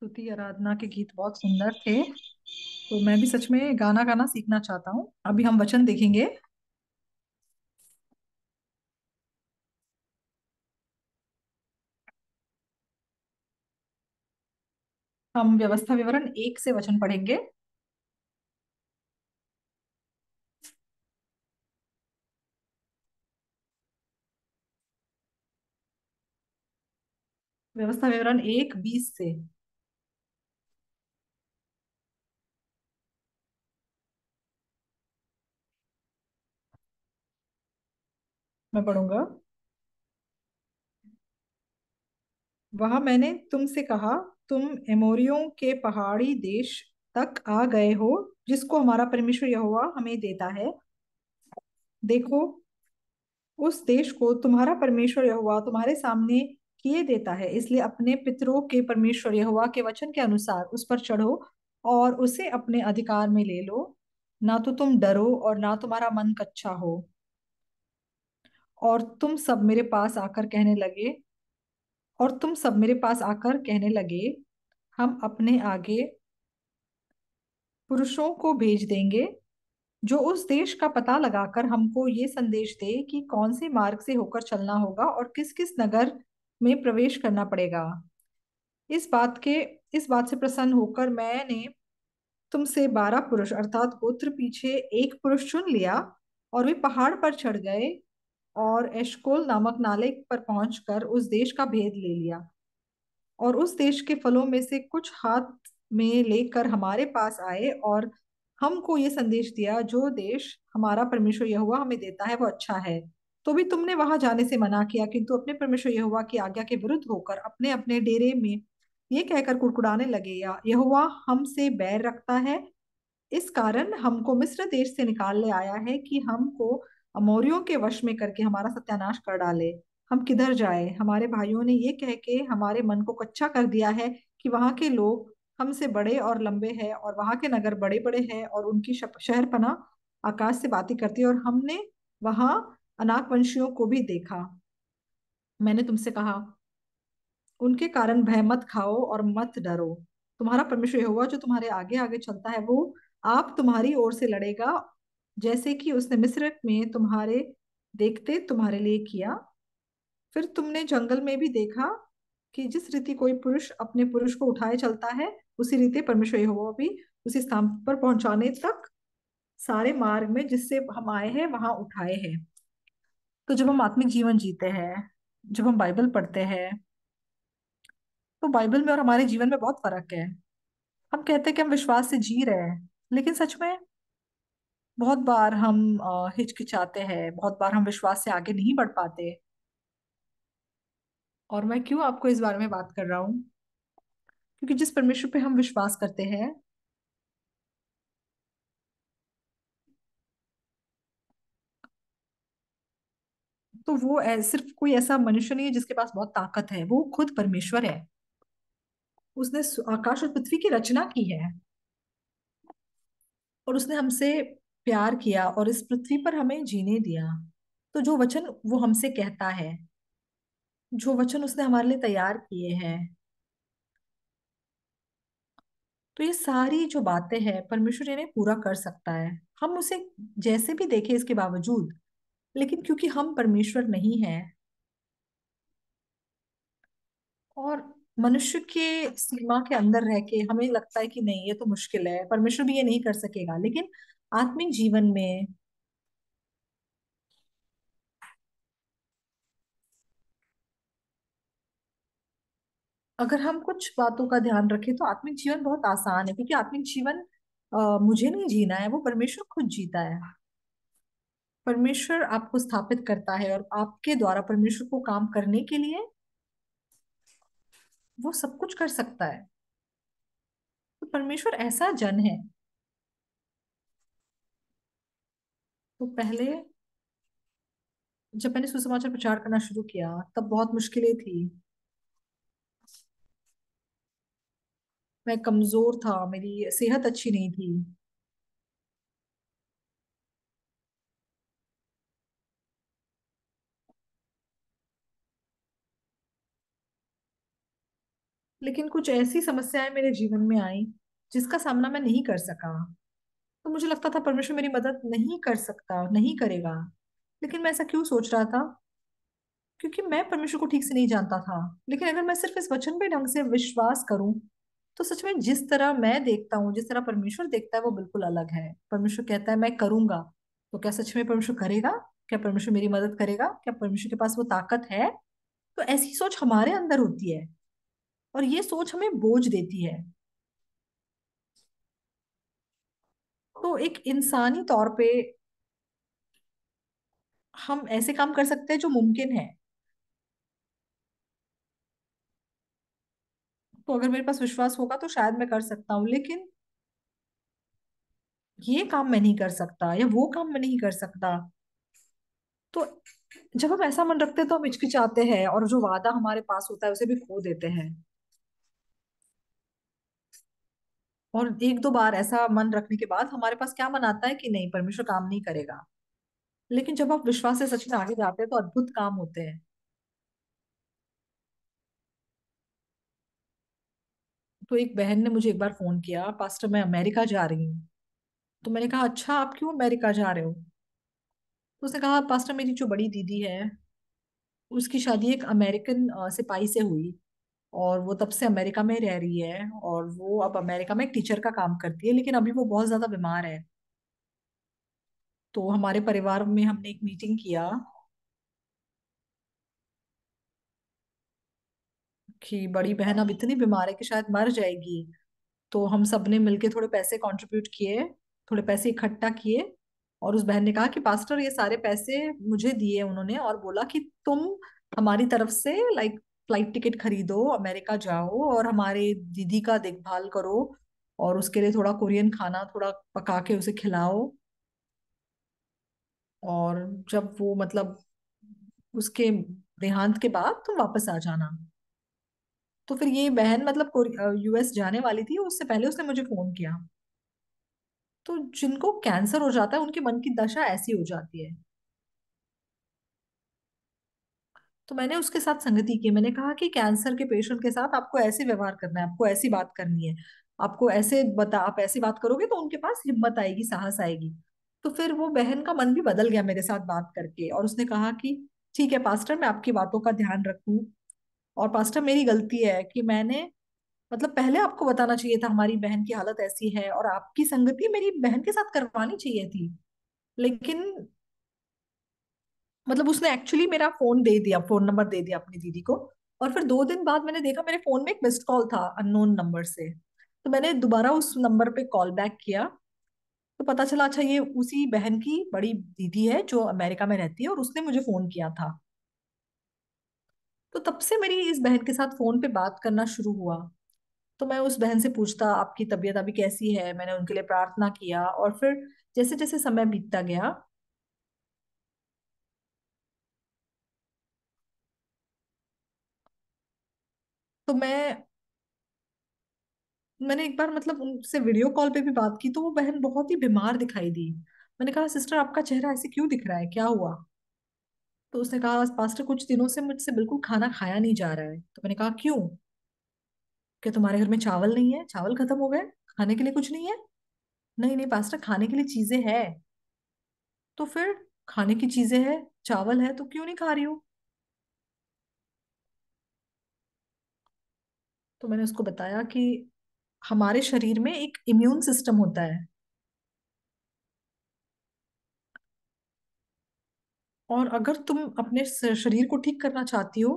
स्तुति आराधना के गीत बहुत सुंदर थे तो मैं भी सच में गाना गाना सीखना चाहता हूँ अभी हम वचन देखेंगे हम व्यवस्था विवरण एक से वचन पढ़ेंगे व्यवस्था विवरण एक बीस से मैं पढ़ूंगा वहां मैंने तुमसे कहा तुम एमोरियो के पहाड़ी देश तक आ गए हो जिसको हमारा परमेश्वर यहोवा हमें देता है देखो उस देश को तुम्हारा परमेश्वर यहोवा तुम्हारे सामने किए देता है इसलिए अपने पितरों के परमेश्वर यहोवा के वचन के अनुसार उस पर चढ़ो और उसे अपने अधिकार में ले लो ना तो तुम डरो और ना तुम्हारा मन कच्चा हो और तुम सब मेरे पास आकर कहने लगे और तुम सब मेरे पास आकर कहने लगे हम अपने आगे पुरुषों को भेज देंगे जो उस देश का पता लगाकर हमको ये संदेश दे कि कौन से मार्ग से होकर चलना होगा और किस किस नगर में प्रवेश करना पड़ेगा इस बात के इस बात से प्रसन्न होकर मैंने तुमसे बारह पुरुष अर्थात गोत्र पीछे एक पुरुष चुन लिया और वे पहाड़ पर चढ़ गए और एशकोल नामक नाले पर पहुंचकर उस देश का भेद ले लिया और उस देश के फलों में से कुछ हाथ में लेकर हमारे पास आए और हमको ये संदेश दिया जो देश हमारा परमेश्वर यहुआ हमें देता है वो अच्छा है तो भी तुमने वहां जाने से मना किया किंतु अपने परमेश्वर यहुआ की आज्ञा के विरुद्ध होकर अपने अपने डेरे में ये कहकर कुड़कुड़ाने लगे या यहुआ हमसे बैर रखता है इस कारण हमको मिस्र देश से निकाल ले आया है कि हमको अमौरियों के वश में करके हमारा सत्यानाश कर डाले हम किधर जाए हमारे भाइयों ने ये कह के हमारे मन को कच्चा कर दिया है कि वहां के लोग हमसे बड़े और लंबे हैं और वहां के नगर बड़े बड़े हैं और उनकी शहर पना आकाश से बातें करती है और हमने अनाक अनाकवंशियों को भी देखा मैंने तुमसे कहा उनके कारण भय मत खाओ और मत डरो तुम्हारा परमेश्वर हुआ जो तुम्हारे आगे आगे चलता है वो आप तुम्हारी ओर से लड़ेगा जैसे कि उसने मिस्र में तुम्हारे देखते तुम्हारे लिए किया फिर तुमने जंगल में भी देखा कि जिस रीति कोई पुरुष अपने पुरुष को उठाए चलता है उसी रीति परमेश्वर यहोवा भी उसी स्थान पर पहुंचाने तक सारे मार्ग में जिससे हम आए हैं वहां उठाए हैं तो जब हम आत्मिक जीवन जीते हैं जब हम बाइबल पढ़ते हैं तो बाइबल में और हमारे जीवन में बहुत फर्क है हम कहते हैं कि हम विश्वास से जी रहे हैं लेकिन सच में बहुत बार हम हिचकिचाते हैं बहुत बार हम विश्वास से आगे नहीं बढ़ पाते और मैं क्यों आपको इस बारे में बात कर रहा हूं क्योंकि जिस परमेश्वर पे हम विश्वास करते हैं तो वो सिर्फ कोई ऐसा मनुष्य नहीं है जिसके पास बहुत ताकत है वो खुद परमेश्वर है उसने आकाश और पृथ्वी की रचना की है और उसने हमसे प्यार किया और इस पृथ्वी पर हमें जीने दिया तो जो वचन वो हमसे कहता है जो वचन उसने हमारे लिए तैयार किए हैं तो ये सारी जो बातें हैं परमेश्वर इन्हें पूरा कर सकता है हम उसे जैसे भी देखें इसके बावजूद लेकिन क्योंकि हम परमेश्वर नहीं है और मनुष्य के सीमा के अंदर रह के हमें लगता है कि नहीं ये तो मुश्किल है परमेश्वर भी ये नहीं कर सकेगा लेकिन आत्मिक जीवन में अगर हम कुछ बातों का ध्यान रखें तो आत्मिक जीवन बहुत आसान है क्योंकि आत्मिक जीवन आ, मुझे नहीं जीना है वो परमेश्वर खुद जीता है परमेश्वर आपको स्थापित करता है और आपके द्वारा परमेश्वर को काम करने के लिए वो सब कुछ कर सकता है तो परमेश्वर ऐसा जन है तो पहले जब मैंने सुसमाचार प्रचार करना शुरू किया तब बहुत मुश्किलें थी मैं कमजोर था मेरी सेहत अच्छी नहीं थी लेकिन कुछ ऐसी समस्याएं मेरे जीवन में आई जिसका सामना मैं नहीं कर सका तो मुझे लगता था परमेश्वर मेरी मदद नहीं कर सकता नहीं करेगा लेकिन मैं ऐसा क्यों सोच रहा था क्योंकि मैं परमेश्वर को ठीक से नहीं जानता था लेकिन अगर मैं सिर्फ इस वचन पे ढंग से विश्वास करूं तो सच में जिस तरह मैं देखता हूँ जिस तरह परमेश्वर देखता है वो बिल्कुल अलग है परमेश्वर कहता है मैं करूंगा तो क्या सच में परमेश्वर करेगा क्या परमेश्वर मेरी मदद करेगा क्या परमेश्वर के पास वो ताकत है तो ऐसी सोच हमारे अंदर होती है और ये सोच हमें बोझ देती है तो एक इंसानी तौर पे हम ऐसे काम कर सकते हैं जो मुमकिन है तो अगर मेरे पास विश्वास होगा तो शायद मैं कर सकता हूं लेकिन ये काम मैं नहीं कर सकता या वो काम मैं नहीं कर सकता तो जब हम ऐसा मन रखते हैं तो हम हिचकिचाते हैं और जो वादा हमारे पास होता है उसे भी खो देते हैं और एक दो बार ऐसा मन रखने के बाद हमारे पास क्या मन आता है कि नहीं परमेश्वर काम नहीं करेगा लेकिन जब आप विश्वास से सच में आगे जाते हैं तो अद्भुत काम होते हैं तो एक बहन ने मुझे एक बार फोन किया पास्टर मैं अमेरिका जा रही हूँ तो मैंने कहा अच्छा आप क्यों अमेरिका जा रहे हो तो उसने कहा पास्टर मेरी जो बड़ी दीदी है उसकी शादी एक अमेरिकन सिपाही से हुई और वो तब से अमेरिका में रह रही है और वो अब अमेरिका में एक टीचर का काम करती है लेकिन अभी वो बहुत ज़्यादा बीमार है तो हमारे परिवार में हमने एक मीटिंग किया कि बड़ी बहन अब इतनी बीमार है कि शायद मर जाएगी तो हम सबने मिलके थोड़े पैसे कंट्रीब्यूट किए थोड़े पैसे इकट्ठा किए और उस बहन ने कहा कि पास्टर ये सारे पैसे मुझे दिए उन्होंने और बोला कि तुम हमारी तरफ से लाइक फ्लाइट टिकट खरीदो अमेरिका जाओ और हमारे दीदी का देखभाल करो और उसके लिए थोड़ा कोरियन खाना थोड़ा पका के उसे खिलाओ और जब वो मतलब उसके देहांत के बाद तुम वापस आ जाना तो फिर ये बहन मतलब यूएस जाने वाली थी उससे पहले उसने मुझे फोन किया तो जिनको कैंसर हो जाता है उनके मन की दशा ऐसी हो जाती है तो मैंने उसके साथ संगति की मैंने कहा कि कैंसर के पेशेंट के साथ आपको ऐसे व्यवहार करना है आपको ऐसी बात करनी है आपको ऐसे बता आप ऐसी बात करोगे तो उनके पास हिम्मत आएगी साहस आएगी तो फिर वो बहन का मन भी बदल गया मेरे साथ बात करके और उसने कहा कि ठीक है पास्टर मैं आपकी बातों का ध्यान रखूं और पास्टर मेरी गलती है कि मैंने मतलब पहले आपको बताना चाहिए था हमारी बहन की हालत ऐसी है और आपकी संगति मेरी बहन के साथ करवानी चाहिए थी लेकिन मतलब उसने एक्चुअली मेरा फोन दे दिया फोन नंबर दे दिया अपनी दीदी को और फिर दो दिन बाद मैंने देखा मेरे फोन में एक मिस्ड कॉल था अननोन नंबर से तो मैंने दोबारा उस नंबर पे कॉल बैक किया तो पता चला अच्छा ये उसी बहन की बड़ी दीदी है जो अमेरिका में रहती है और उसने मुझे फोन किया था तो तब से मेरी इस बहन के साथ फोन पे बात करना शुरू हुआ तो मैं उस बहन से पूछता आपकी तबीयत अभी कैसी है मैंने उनके लिए प्रार्थना किया और फिर जैसे जैसे समय बीतता गया तो मैं मैंने एक बार मतलब उनसे वीडियो कॉल पे भी बात की तो वो बहन बहुत ही बीमार दिखाई दी मैंने कहा सिस्टर आपका चेहरा ऐसे क्यों दिख रहा है क्या हुआ तो उसने कहा पास्टर कुछ दिनों से मुझसे बिल्कुल खाना खाया नहीं जा रहा है तो मैंने कहा क्यों क्या तुम्हारे घर में चावल नहीं है चावल खत्म हो गए खाने के लिए कुछ नहीं है नहीं नहीं पास्टर खाने के लिए चीजें है तो फिर खाने की चीजें है चावल है तो क्यों नहीं खा रही हो तो मैंने उसको बताया कि हमारे शरीर में एक इम्यून सिस्टम होता है और अगर तुम अपने शरीर को ठीक करना चाहती हो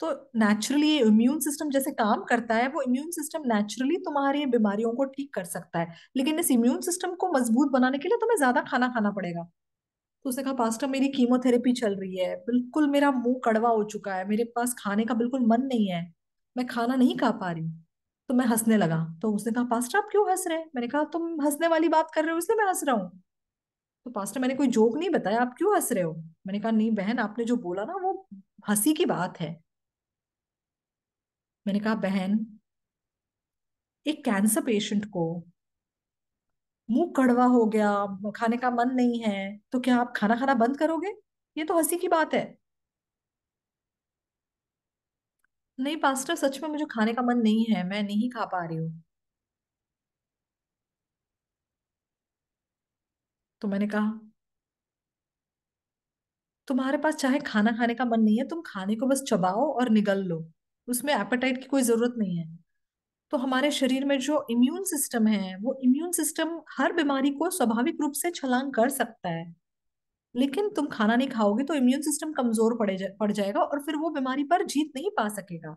तो नेचुरली ये इम्यून सिस्टम जैसे काम करता है वो इम्यून सिस्टम नेचुरली तुम्हारी बीमारियों को ठीक कर सकता है लेकिन इस इम्यून सिस्टम को मजबूत बनाने के लिए तुम्हें ज्यादा खाना खाना पड़ेगा तो उसने कहा पास्टर मेरी कीमोथेरेपी चल रही है बिल्कुल मेरा मुंह कड़वा हो चुका है मेरे पास खाने का बिल्कुल मन नहीं है मैं खाना नहीं खा पा रही तो मैं हंसने लगा तो उसने कहा पास्टर आप क्यों हंस रहे हैं मैंने कहा तुम हंसने वाली बात कर रहे हो इसलिए मैं हंस रहा हूँ तो पास्टर मैंने कोई जोक नहीं बताया आप क्यों हंस रहे हो मैंने कहा नहीं बहन आपने जो बोला ना वो हंसी की बात है मैंने कहा बहन एक कैंसर पेशेंट को मुंह कड़वा हो गया खाने का मन नहीं है तो क्या आप खाना खाना बंद करोगे ये तो हंसी की बात है नहीं पास्ता सच में मुझे खाने का मन नहीं है मैं नहीं खा पा रही हूँ तो मैंने कहा तुम्हारे पास चाहे खाना खाने का मन नहीं है तुम खाने को बस चबाओ और निगल लो उसमें एपेटाइट की कोई जरूरत नहीं है तो हमारे शरीर में जो इम्यून सिस्टम है वो इम्यून सिस्टम हर बीमारी को स्वाभाविक रूप से छलांग कर सकता है लेकिन तुम खाना नहीं खाओगे तो इम्यून सिस्टम कमजोर पड़े जा, पड़ जाएगा और फिर वो बीमारी पर जीत नहीं पा सकेगा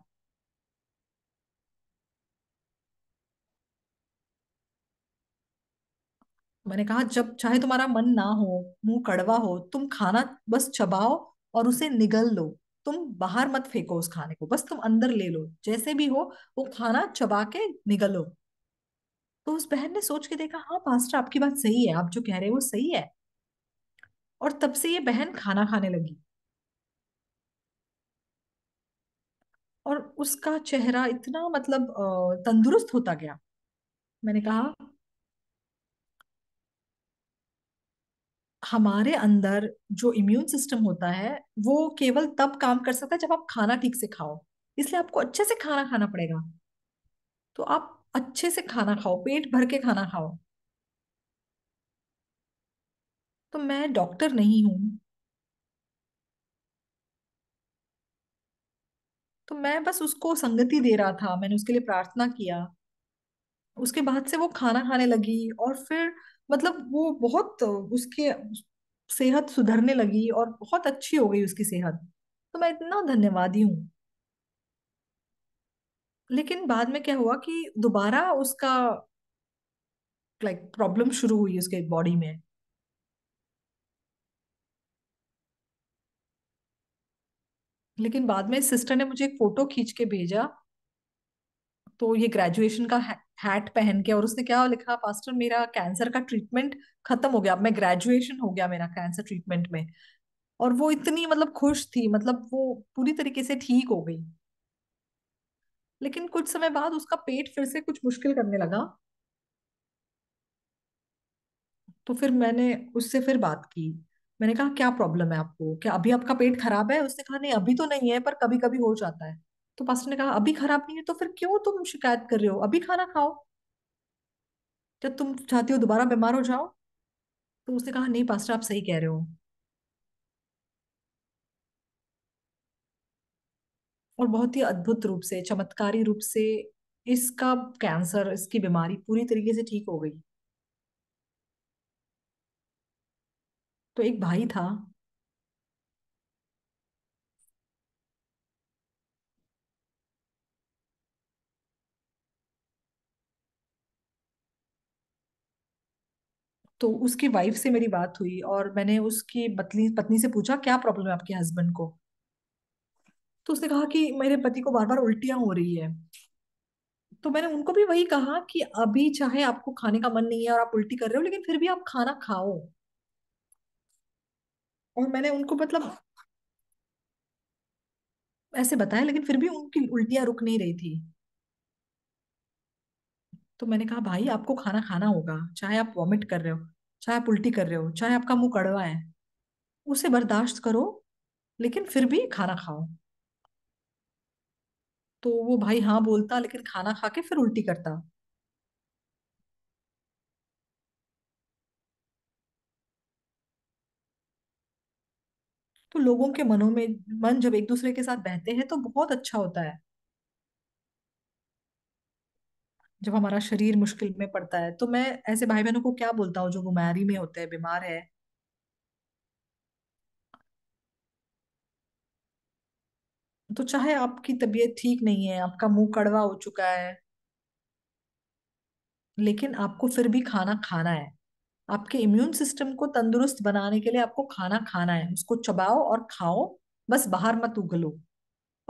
मैंने कहा जब चाहे तुम्हारा मन ना हो मुंह कड़वा हो तुम खाना बस चबाओ और उसे निगल लो तुम बाहर मत फेंको उस खाने को बस तुम अंदर ले लो जैसे भी हो वो खाना चबा के निगलो तो उस बहन ने सोच के देखा हाँ पास्टर आपकी बात सही है आप जो कह रहे हो वो सही है और तब से ये बहन खाना खाने लगी और उसका चेहरा इतना मतलब तंदुरुस्त होता गया मैंने कहा हमारे अंदर जो इम्यून सिस्टम होता है वो केवल तब काम कर सकता है जब आप खाना ठीक से खाओ इसलिए आपको अच्छे से खाना खाना पड़ेगा तो आप अच्छे से खाना खाओ पेट भर के खाना खाओ तो मैं डॉक्टर नहीं हूं तो मैं बस उसको संगति दे रहा था मैंने उसके लिए प्रार्थना किया उसके बाद से वो खाना खाने लगी और फिर मतलब वो बहुत उसके सेहत सुधरने लगी और बहुत अच्छी हो गई उसकी सेहत तो मैं इतना धन्यवादी हूँ लेकिन बाद में क्या हुआ कि दोबारा उसका लाइक प्रॉब्लम शुरू हुई उसके बॉडी में लेकिन बाद में सिस्टर ने मुझे एक फोटो खींच के भेजा तो ये ग्रेजुएशन का हैट पहन के और उसने क्या लिखा पास्टर मेरा कैंसर का ट्रीटमेंट खत्म हो गया अब मैं ग्रेजुएशन हो गया मेरा कैंसर ट्रीटमेंट में और वो इतनी मतलब खुश थी मतलब वो पूरी तरीके से ठीक हो गई लेकिन कुछ समय बाद उसका पेट फिर से कुछ मुश्किल करने लगा तो फिर मैंने उससे फिर बात की मैंने कहा क्या प्रॉब्लम है आपको क्या अभी आपका पेट खराब है उसने कहा नहीं अभी तो नहीं है पर कभी कभी हो जाता है तो पास्टर ने कहा अभी खराब नहीं है तो फिर क्यों तुम शिकायत कर रहे हो अभी खाना खाओ जब तुम चाहती हो दोबारा बीमार हो जाओ तो उसने कहा नहीं पास्टर आप सही कह रहे हो और बहुत ही अद्भुत रूप से चमत्कारी रूप से इसका कैंसर इसकी बीमारी पूरी तरीके से ठीक हो गई तो एक भाई था तो उसकी वाइफ से मेरी बात हुई और मैंने उसकी पत्नी पत्नी से पूछा क्या प्रॉब्लम है आपके हस्बैंड को तो उसने कहा कि मेरे पति को बार बार उल्टियां हो रही है तो मैंने उनको भी वही कहा कि अभी चाहे आपको खाने का मन नहीं है और आप उल्टी कर रहे हो लेकिन फिर भी आप खाना खाओ और मैंने उनको मतलब ऐसे बताया लेकिन फिर भी उनकी उल्टियां रुक नहीं रही थी तो मैंने कहा भाई आपको खाना खाना होगा चाहे आप वॉमिट कर रहे हो चाहे आप उल्टी कर रहे हो चाहे आपका मुंह कड़वा है उसे बर्दाश्त करो लेकिन फिर भी खाना खाओ तो वो भाई हाँ बोलता लेकिन खाना खा के फिर उल्टी करता तो लोगों के मनों में मन जब एक दूसरे के साथ बहते हैं तो बहुत अच्छा होता है जब हमारा शरीर मुश्किल में पड़ता है तो मैं ऐसे भाई बहनों को क्या बोलता हूँ जो बीमारी में होते हैं बीमार है तो चाहे आपकी तबीयत ठीक नहीं है आपका मुंह कड़वा हो चुका है लेकिन आपको फिर भी खाना खाना है आपके इम्यून सिस्टम को तंदुरुस्त बनाने के लिए आपको खाना खाना है उसको चबाओ और खाओ बस बाहर मत उगलो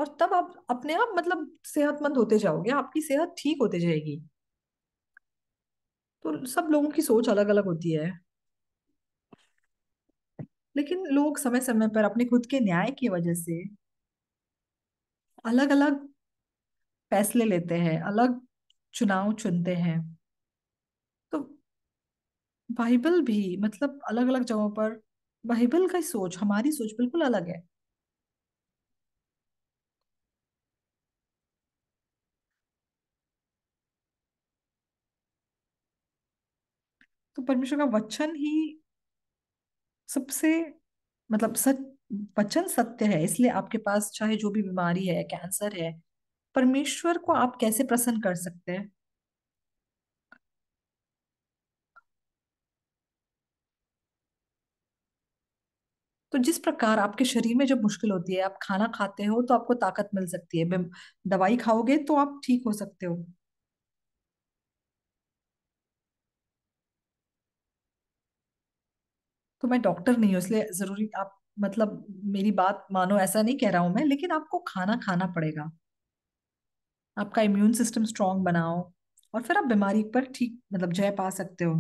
और तब आप अपने आप मतलब सेहतमंद होते जाओगे आपकी सेहत ठीक होते जाएगी तो सब लोगों की सोच अलग अलग होती है लेकिन लोग समय समय पर अपने खुद के न्याय की वजह से अलग अलग फैसले लेते हैं अलग चुनाव चुनते हैं बाइबल भी मतलब अलग अलग जगहों पर बाइबल का सोच हमारी सोच बिल्कुल अलग है तो परमेश्वर का वचन ही सबसे मतलब सच वचन सत्य है इसलिए आपके पास चाहे जो भी बीमारी है कैंसर है परमेश्वर को आप कैसे प्रसन्न कर सकते हैं तो जिस प्रकार आपके शरीर में जब मुश्किल होती है आप खाना खाते हो तो आपको ताकत मिल सकती है दवाई खाओगे तो आप ठीक हो सकते हो तो मैं डॉक्टर नहीं हूं इसलिए जरूरी आप मतलब मेरी बात मानो ऐसा नहीं कह रहा हूं मैं लेकिन आपको खाना खाना पड़ेगा आपका इम्यून सिस्टम स्ट्रांग बनाओ और फिर आप बीमारी पर ठीक मतलब जय पा सकते हो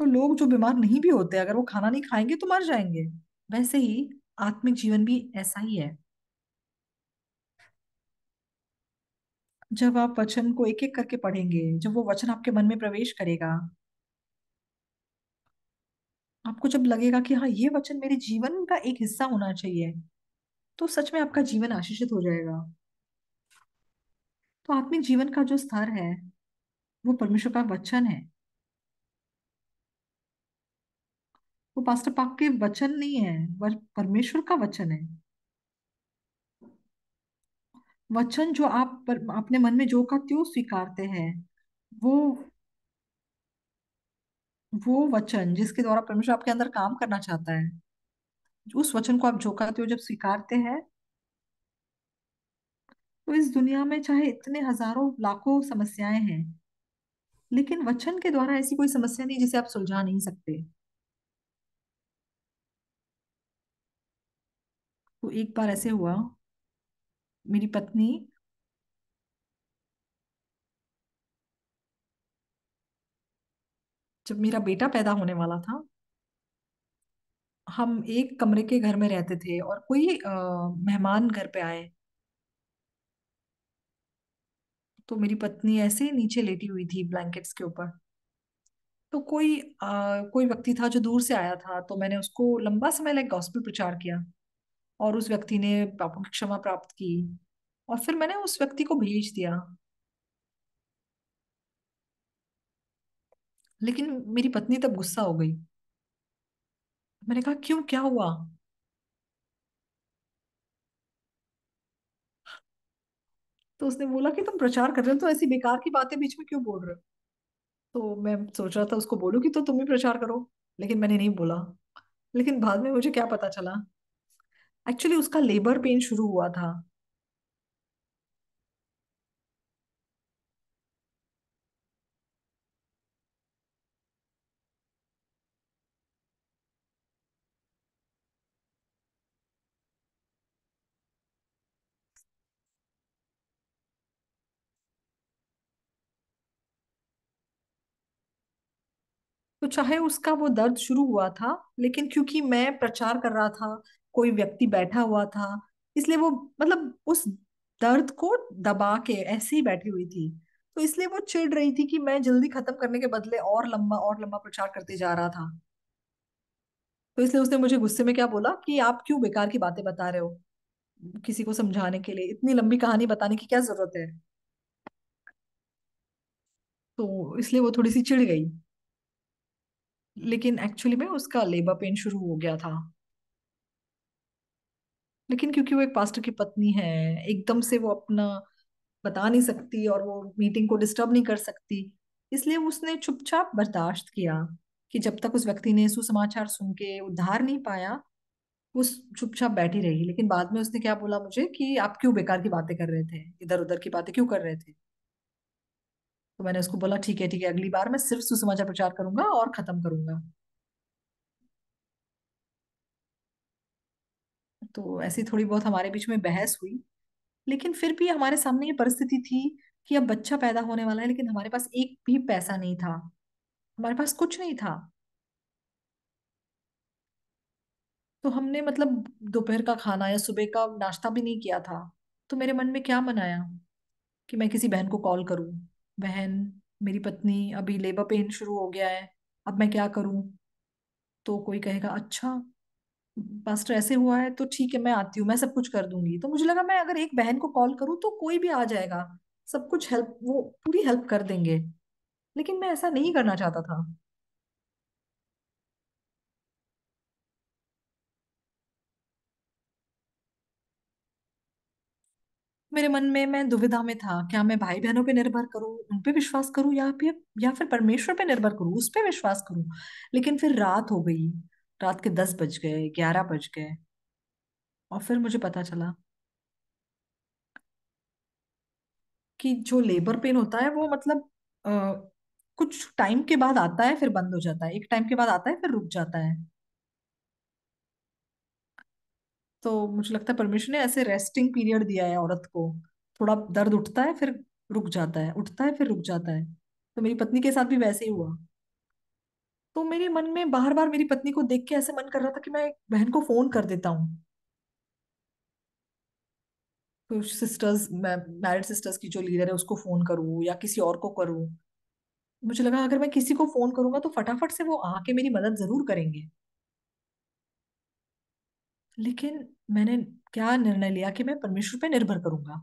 तो लोग जो बीमार नहीं भी होते अगर वो खाना नहीं खाएंगे तो मर जाएंगे वैसे ही आत्मिक जीवन भी ऐसा ही है जब आप वचन को एक एक करके पढ़ेंगे जब वो वचन आपके मन में प्रवेश करेगा आपको जब लगेगा कि हाँ ये वचन मेरे जीवन का एक हिस्सा होना चाहिए तो सच में आपका जीवन आशीषित हो जाएगा तो आत्मिक जीवन का जो स्तर है वो परमेश्वर का वचन है वो पास्टर पाक के वचन नहीं है पर परमेश्वर का वचन है वचन जो आप पर, अपने मन में जो का त्यो स्वीकारते हैं वो वो वचन जिसके द्वारा परमेश्वर आपके अंदर काम करना चाहता है उस वचन को आप जो करते हो जब स्वीकारते हैं तो इस दुनिया में चाहे इतने हजारों लाखों समस्याएं हैं लेकिन वचन के द्वारा ऐसी कोई समस्या नहीं जिसे आप सुलझा नहीं सकते एक बार ऐसे हुआ मेरी पत्नी जब मेरा बेटा पैदा होने वाला था हम एक कमरे के घर में रहते थे और कोई मेहमान घर पे आए तो मेरी पत्नी ऐसे ही नीचे लेटी हुई थी ब्लैंकेट्स के ऊपर तो कोई आ, कोई व्यक्ति था जो दूर से आया था तो मैंने उसको लंबा समय लाइक हॉस्पिटल प्रचार किया और उस व्यक्ति ने पापों की क्षमा प्राप्त की और फिर मैंने उस व्यक्ति को भेज दिया लेकिन मेरी पत्नी तब गुस्सा हो गई मैंने कहा क्यों क्या हुआ तो उसने बोला कि तुम प्रचार कर रहे हो तो ऐसी बेकार की बातें बीच में क्यों बोल रहे हो तो मैं सोच रहा था उसको बोलूं कि तो तुम भी प्रचार करो लेकिन मैंने नहीं बोला लेकिन बाद में मुझे क्या पता चला एक्चुअली उसका लेबर पेन शुरू हुआ था तो चाहे उसका वो दर्द शुरू हुआ था लेकिन क्योंकि मैं प्रचार कर रहा था कोई व्यक्ति बैठा हुआ था इसलिए वो मतलब उस दर्द को दबा के ऐसे ही बैठी हुई थी तो इसलिए वो चिड़ रही थी कि मैं जल्दी खत्म करने के बदले और लंबा और लंबा प्रचार करते जा रहा था तो इसलिए उसने मुझे गुस्से में क्या बोला कि आप क्यों बेकार की बातें बता रहे हो किसी को समझाने के लिए इतनी लंबी कहानी बताने की क्या जरूरत है तो इसलिए वो थोड़ी सी चिड़ गई लेकिन एक्चुअली में उसका लेबर पेन शुरू हो गया था लेकिन क्योंकि वो एक पास्टर की पत्नी है एकदम से वो अपना बता नहीं सकती और वो मीटिंग को डिस्टर्ब नहीं कर सकती इसलिए उसने चुपचाप बर्दाश्त किया कि जब तक उस व्यक्ति ने सुसमाचार सुन के उद्धार नहीं पाया उस चुपचाप बैठी रही लेकिन बाद में उसने क्या बोला मुझे कि आप क्यों बेकार की बातें कर रहे थे इधर उधर की बातें क्यों कर रहे थे तो मैंने उसको बोला ठीक है ठीक है अगली बार मैं सिर्फ सुसमाचार प्रचार करूंगा और खत्म करूंगा तो ऐसी थोड़ी बहुत हमारे बीच में बहस हुई लेकिन फिर भी हमारे सामने ये परिस्थिति थी कि अब बच्चा पैदा होने वाला है लेकिन हमारे पास एक भी पैसा नहीं था हमारे पास कुछ नहीं था तो हमने मतलब दोपहर का खाना या सुबह का नाश्ता भी नहीं किया था तो मेरे मन में क्या मनाया कि मैं किसी बहन को कॉल करूं बहन मेरी पत्नी अभी लेबर पेन शुरू हो गया है अब मैं क्या करूं तो कोई कहेगा अच्छा पास्टर तो ऐसे हुआ है तो ठीक है मैं आती हूँ मैं सब कुछ कर दूंगी तो मुझे लगा मैं अगर एक बहन को कॉल करूँ तो कोई भी आ जाएगा सब कुछ हेल्प वो पूरी हेल्प कर देंगे लेकिन मैं ऐसा नहीं करना चाहता था मेरे मन में मैं दुविधा में था क्या मैं भाई बहनों पे निर्भर करूं उन पे विश्वास करूं या फिर या फिर परमेश्वर पे निर्भर करूं उस पे विश्वास करूं लेकिन फिर रात हो गई रात के दस बज गए ग्यारह बज गए और फिर मुझे पता चला कि जो लेबर पेन होता है वो मतलब आ, कुछ टाइम के बाद आता है फिर बंद हो जाता है एक टाइम के बाद आता है फिर रुक जाता है तो मुझे लगता है परमेश्वर ने ऐसे रेस्टिंग पीरियड दिया है औरत को थोड़ा दर्द उठता है फिर रुक जाता है उठता है फिर रुक जाता है तो मेरी पत्नी के साथ भी वैसे ही हुआ तो मेरे मन में बार बार मेरी पत्नी को देख के ऐसे मन कर रहा था कि मैं बहन को फोन कर देता हूँ तो सिस्टर्स मैरिड सिस्टर्स की जो लीडर है उसको फोन करूँ या किसी और को करूँ मुझे लगा अगर मैं किसी को फोन करूंगा तो फटाफट से वो आके मेरी मदद जरूर करेंगे लेकिन मैंने क्या निर्णय लिया कि मैं परमेश्वर पे निर्भर करूंगा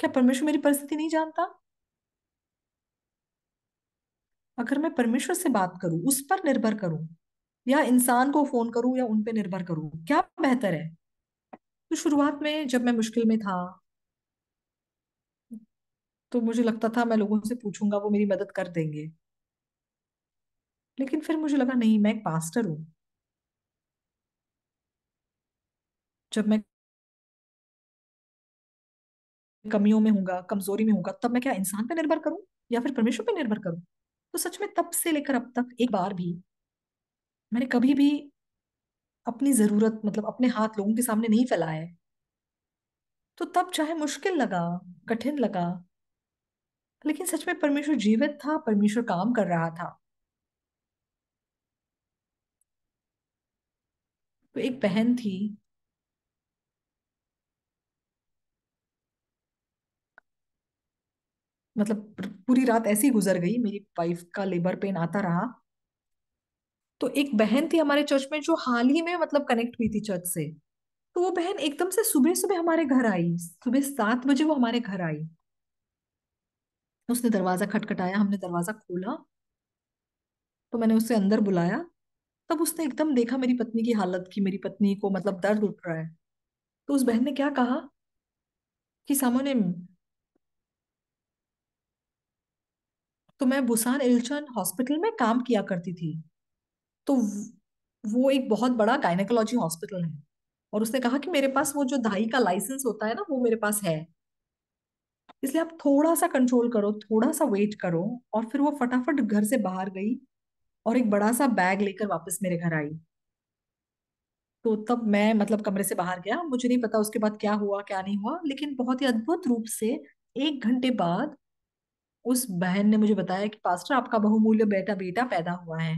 क्या परमेश्वर मेरी परिस्थिति नहीं जानता अगर मैं परमेश्वर से बात करूं उस पर निर्भर करूं या इंसान को फोन करूं या उन पर निर्भर करूं क्या बेहतर है तो शुरुआत में जब मैं मुश्किल में था तो मुझे लगता था मैं लोगों से पूछूंगा वो मेरी मदद कर देंगे लेकिन फिर मुझे लगा नहीं मैं एक पास्टर हूं जब मैं कमियों में हूंगा कमजोरी में हूंगा तब मैं क्या इंसान पर निर्भर करूं या फिर परमेश्वर पर निर्भर करूं तो सच में तब से लेकर अब तक एक बार भी मैंने कभी भी अपनी जरूरत मतलब अपने हाथ लोगों के सामने नहीं फैलाया है तो तब चाहे मुश्किल लगा कठिन लगा लेकिन सच में परमेश्वर जीवित था परमेश्वर काम कर रहा था तो एक बहन थी मतलब पूरी रात ऐसी गुजर गई मेरी वाइफ का लेबर पेन आता रहा तो एक बहन थी हमारे चर्च में जो हाल ही में मतलब कनेक्ट हुई थी चर्च से तो वो बहन एकदम से सुबह सुबह हमारे घर आई सुबह सात बजे वो हमारे घर आई उसने दरवाजा खटखटाया हमने दरवाजा खोला तो मैंने उसे अंदर बुलाया तब उसने एकदम देखा मेरी पत्नी की हालत की मेरी पत्नी को मतलब दर्द उठ रहा है तो उस बहन ने क्या कहा कि सामोने तो मैं बुसान इल्चन हॉस्पिटल में काम किया करती थी तो वो एक बहुत बड़ा गायनेकोलॉजी हॉस्पिटल है और उसने कहा कि मेरे पास वो जो दाई का लाइसेंस होता है ना वो मेरे पास है इसलिए आप थोड़ा सा कंट्रोल करो थोड़ा सा वेट करो और फिर वो फटाफट घर से बाहर गई और एक बड़ा सा बैग लेकर वापस मेरे घर आई तो तब मैं मतलब कमरे से बाहर गया मुझे नहीं पता उसके बाद क्या हुआ क्या नहीं हुआ लेकिन बहुत ही अद्भुत रूप से एक घंटे बाद उस बहन ने मुझे बताया कि पास्टर आपका बहुमूल्य बेटा बेटा पैदा हुआ है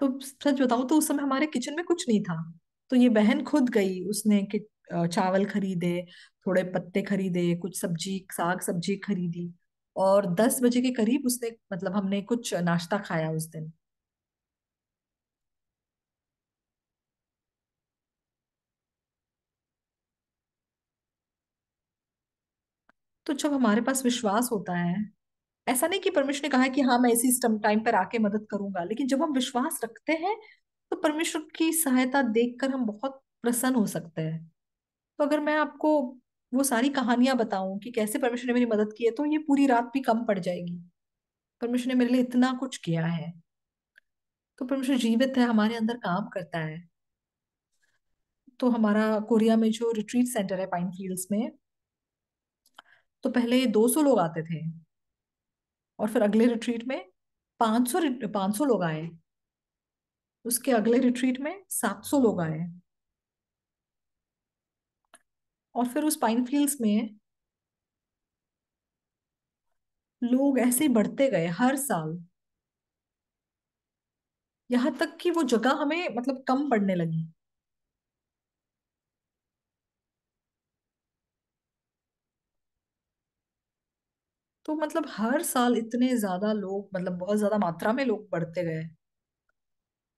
तो सच बताओ तो उस समय हमारे किचन में कुछ नहीं था तो ये बहन खुद गई उसने कि चावल खरीदे थोड़े पत्ते खरीदे कुछ सब्जी साग सब्जी खरीदी और दस बजे के करीब उसने मतलब हमने कुछ नाश्ता खाया उस दिन तो जब हमारे पास विश्वास होता है ऐसा नहीं कि परमेश्वर ने कहा है कि हाँ मैं इसी टाइम पर आके मदद करूंगा लेकिन जब हम विश्वास रखते हैं तो परमेश्वर की सहायता देखकर हम बहुत प्रसन्न हो सकते हैं तो अगर मैं आपको वो सारी कहानियां बताऊं कि कैसे परमेश्वर ने मेरी मदद की है तो ये पूरी रात भी कम पड़ जाएगी परमेश्वर ने मेरे लिए इतना कुछ किया है तो परमेश्वर जीवित है हमारे अंदर काम करता है तो हमारा कोरिया में जो रिट्रीट सेंटर है पाइन फील्ड्स में तो पहले 200 लोग आते थे और फिर अगले रिट्रीट में 500 सौ लोग आए उसके अगले रिट्रीट में 700 लोग आए और फिर उस पाइन फील्ड्स में लोग ऐसे ही बढ़ते गए हर साल यहाँ तक कि वो जगह हमें मतलब कम पड़ने लगी तो मतलब हर साल इतने ज्यादा लोग मतलब बहुत ज्यादा मात्रा में लोग बढ़ते गए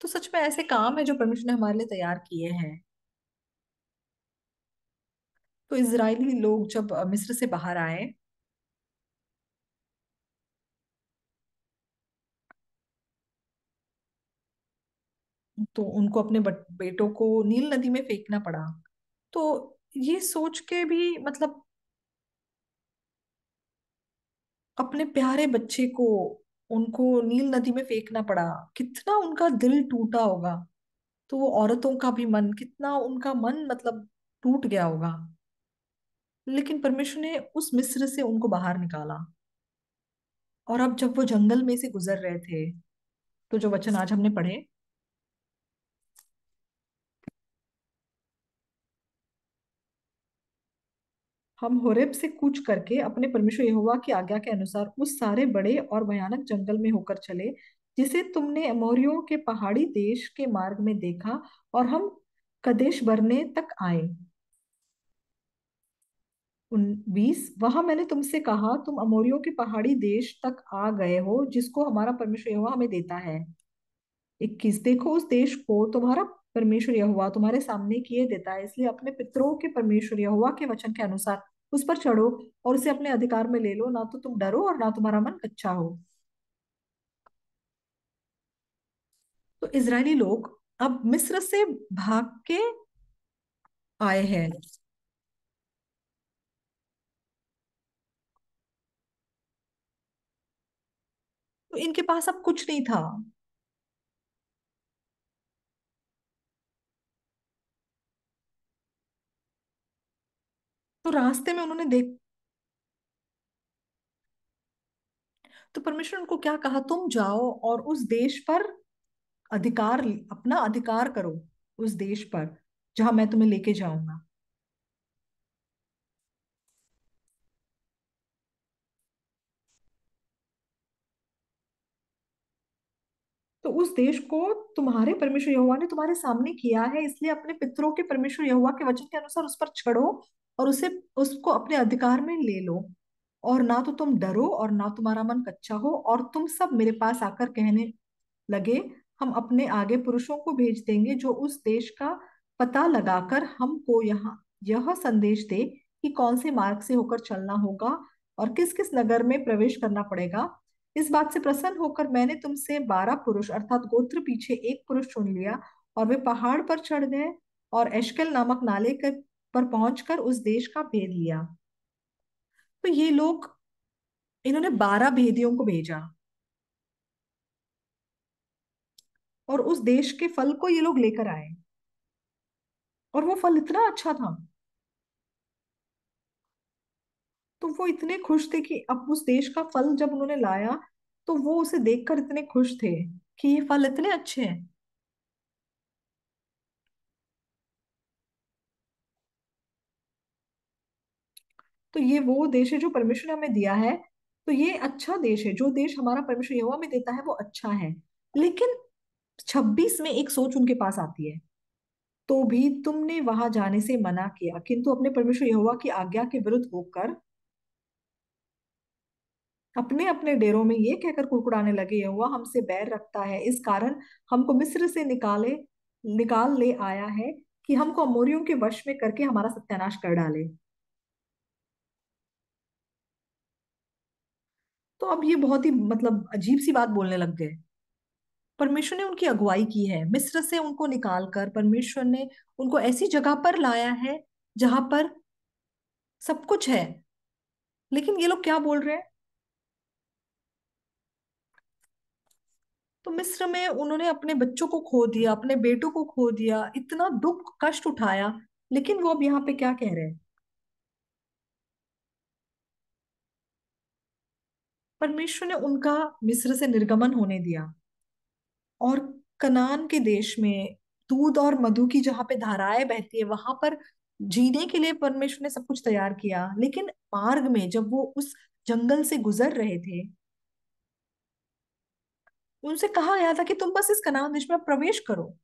तो सच में ऐसे काम है जो परमेश्वर ने हमारे लिए तैयार किए हैं तो इजरायली लोग जब मिस्र से बाहर आए तो उनको अपने बेटों को नील नदी में फेंकना पड़ा तो ये सोच के भी मतलब अपने प्यारे बच्चे को उनको नील नदी में फेंकना पड़ा कितना उनका दिल टूटा होगा तो वो औरतों का भी मन कितना उनका मन मतलब टूट गया होगा लेकिन परमेश्वर ने उस मिस्र से उनको बाहर निकाला और अब जब वो जंगल में से गुजर रहे थे तो जो वचन आज हमने पढ़े हम होरेब से कूच करके अपने परमेश्वर यहोवा की आज्ञा के अनुसार उस सारे बड़े और भयानक जंगल में होकर चले जिसे तुमने अमोरियों के पहाड़ी देश के मार्ग में देखा और हम कदेश बरने तक आए बीस वहां मैंने तुमसे कहा तुम अमोरियों के पहाड़ी देश तक आ गए हो जिसको हमारा परमेश्वर यहोवा हमें देता है इक्कीस देखो उस देश को तुम्हारा परमेश्वर यहुआ तुम्हारे सामने किए देता है इसलिए अपने पितरों के परमेश्वर यहुआ के वचन के अनुसार उस पर चढ़ो और उसे अपने अधिकार में ले लो ना तो तुम डरो और ना तुम्हारा मन कच्चा हो तो इसराइली लोग अब मिस्र से भाग के आए हैं तो इनके पास अब कुछ नहीं था तो रास्ते में उन्होंने देख तो परमेश्वर उनको क्या कहा तुम जाओ और उस देश पर अधिकार अपना अधिकार करो उस देश पर जहां मैं तुम्हें लेके जाऊंगा तो उस देश को तुम्हारे परमेश्वर यहुआ ने तुम्हारे सामने किया है इसलिए अपने पितरों के परमेश्वर यहुआ के वचन के अनुसार उस पर चढ़ो और उसे उसको अपने अधिकार में ले लो और ना तो तुम डरो और ना तुम्हारा मन कच्चा हो और तुम सब मेरे पास आकर कहने लगे हम अपने आगे पुरुषों को भेज देंगे जो उस देश का पता लगाकर हमको यहाँ यह संदेश दे कि कौन से मार्ग से होकर चलना होगा और किस किस नगर में प्रवेश करना पड़ेगा इस बात से प्रसन्न होकर मैंने तुमसे बारह पुरुष अर्थात गोत्र पीछे एक पुरुष चुन लिया और वे पहाड़ पर चढ़ गए और एशकल नामक नाले के पर पहुंचकर उस देश का भेद लिया तो ये लोग इन्होंने बारह भेदियों को भेजा और उस देश के फल को ये लोग लेकर आए और वो फल इतना अच्छा था तो वो इतने खुश थे कि अब उस देश का फल जब उन्होंने लाया तो वो उसे देखकर इतने खुश थे कि ये फल इतने अच्छे हैं तो ये वो देश है जो परमेश्वर ने हमें दिया है तो ये अच्छा देश है जो देश हमारा परमेश्वर यहोवा में देता है वो अच्छा है लेकिन छब्बीस में एक सोच उनके पास आती है तो भी तुमने वहां जाने से मना किया किंतु अपने परमेश्वर यहोवा की आज्ञा के विरुद्ध होकर अपने अपने डेरों में ये कहकर कुड़कुड़ाने लगे यहोवा हमसे बैर रखता है इस कारण हमको मिस्र से निकाले निकाल ले आया है कि हमको अमोरियों के वश में करके हमारा सत्यानाश कर डाले तो अब ये बहुत ही मतलब अजीब सी बात बोलने लग गए परमेश्वर ने उनकी अगुवाई की है मिस्र से उनको निकाल कर परमेश्वर ने उनको ऐसी जगह पर लाया है जहां पर सब कुछ है लेकिन ये लोग क्या बोल रहे हैं तो मिस्र में उन्होंने अपने बच्चों को खो दिया अपने बेटों को खो दिया इतना दुख कष्ट उठाया लेकिन वो अब यहाँ पे क्या कह रहे हैं परमेश्वर ने उनका मिस्र से निर्गमन होने दिया और कनान के देश में दूध और मधु की जहां पे धाराएं बहती है वहां पर जीने के लिए परमेश्वर ने सब कुछ तैयार किया लेकिन मार्ग में जब वो उस जंगल से गुजर रहे थे उनसे कहा गया था कि तुम बस इस कनान देश में प्रवेश करो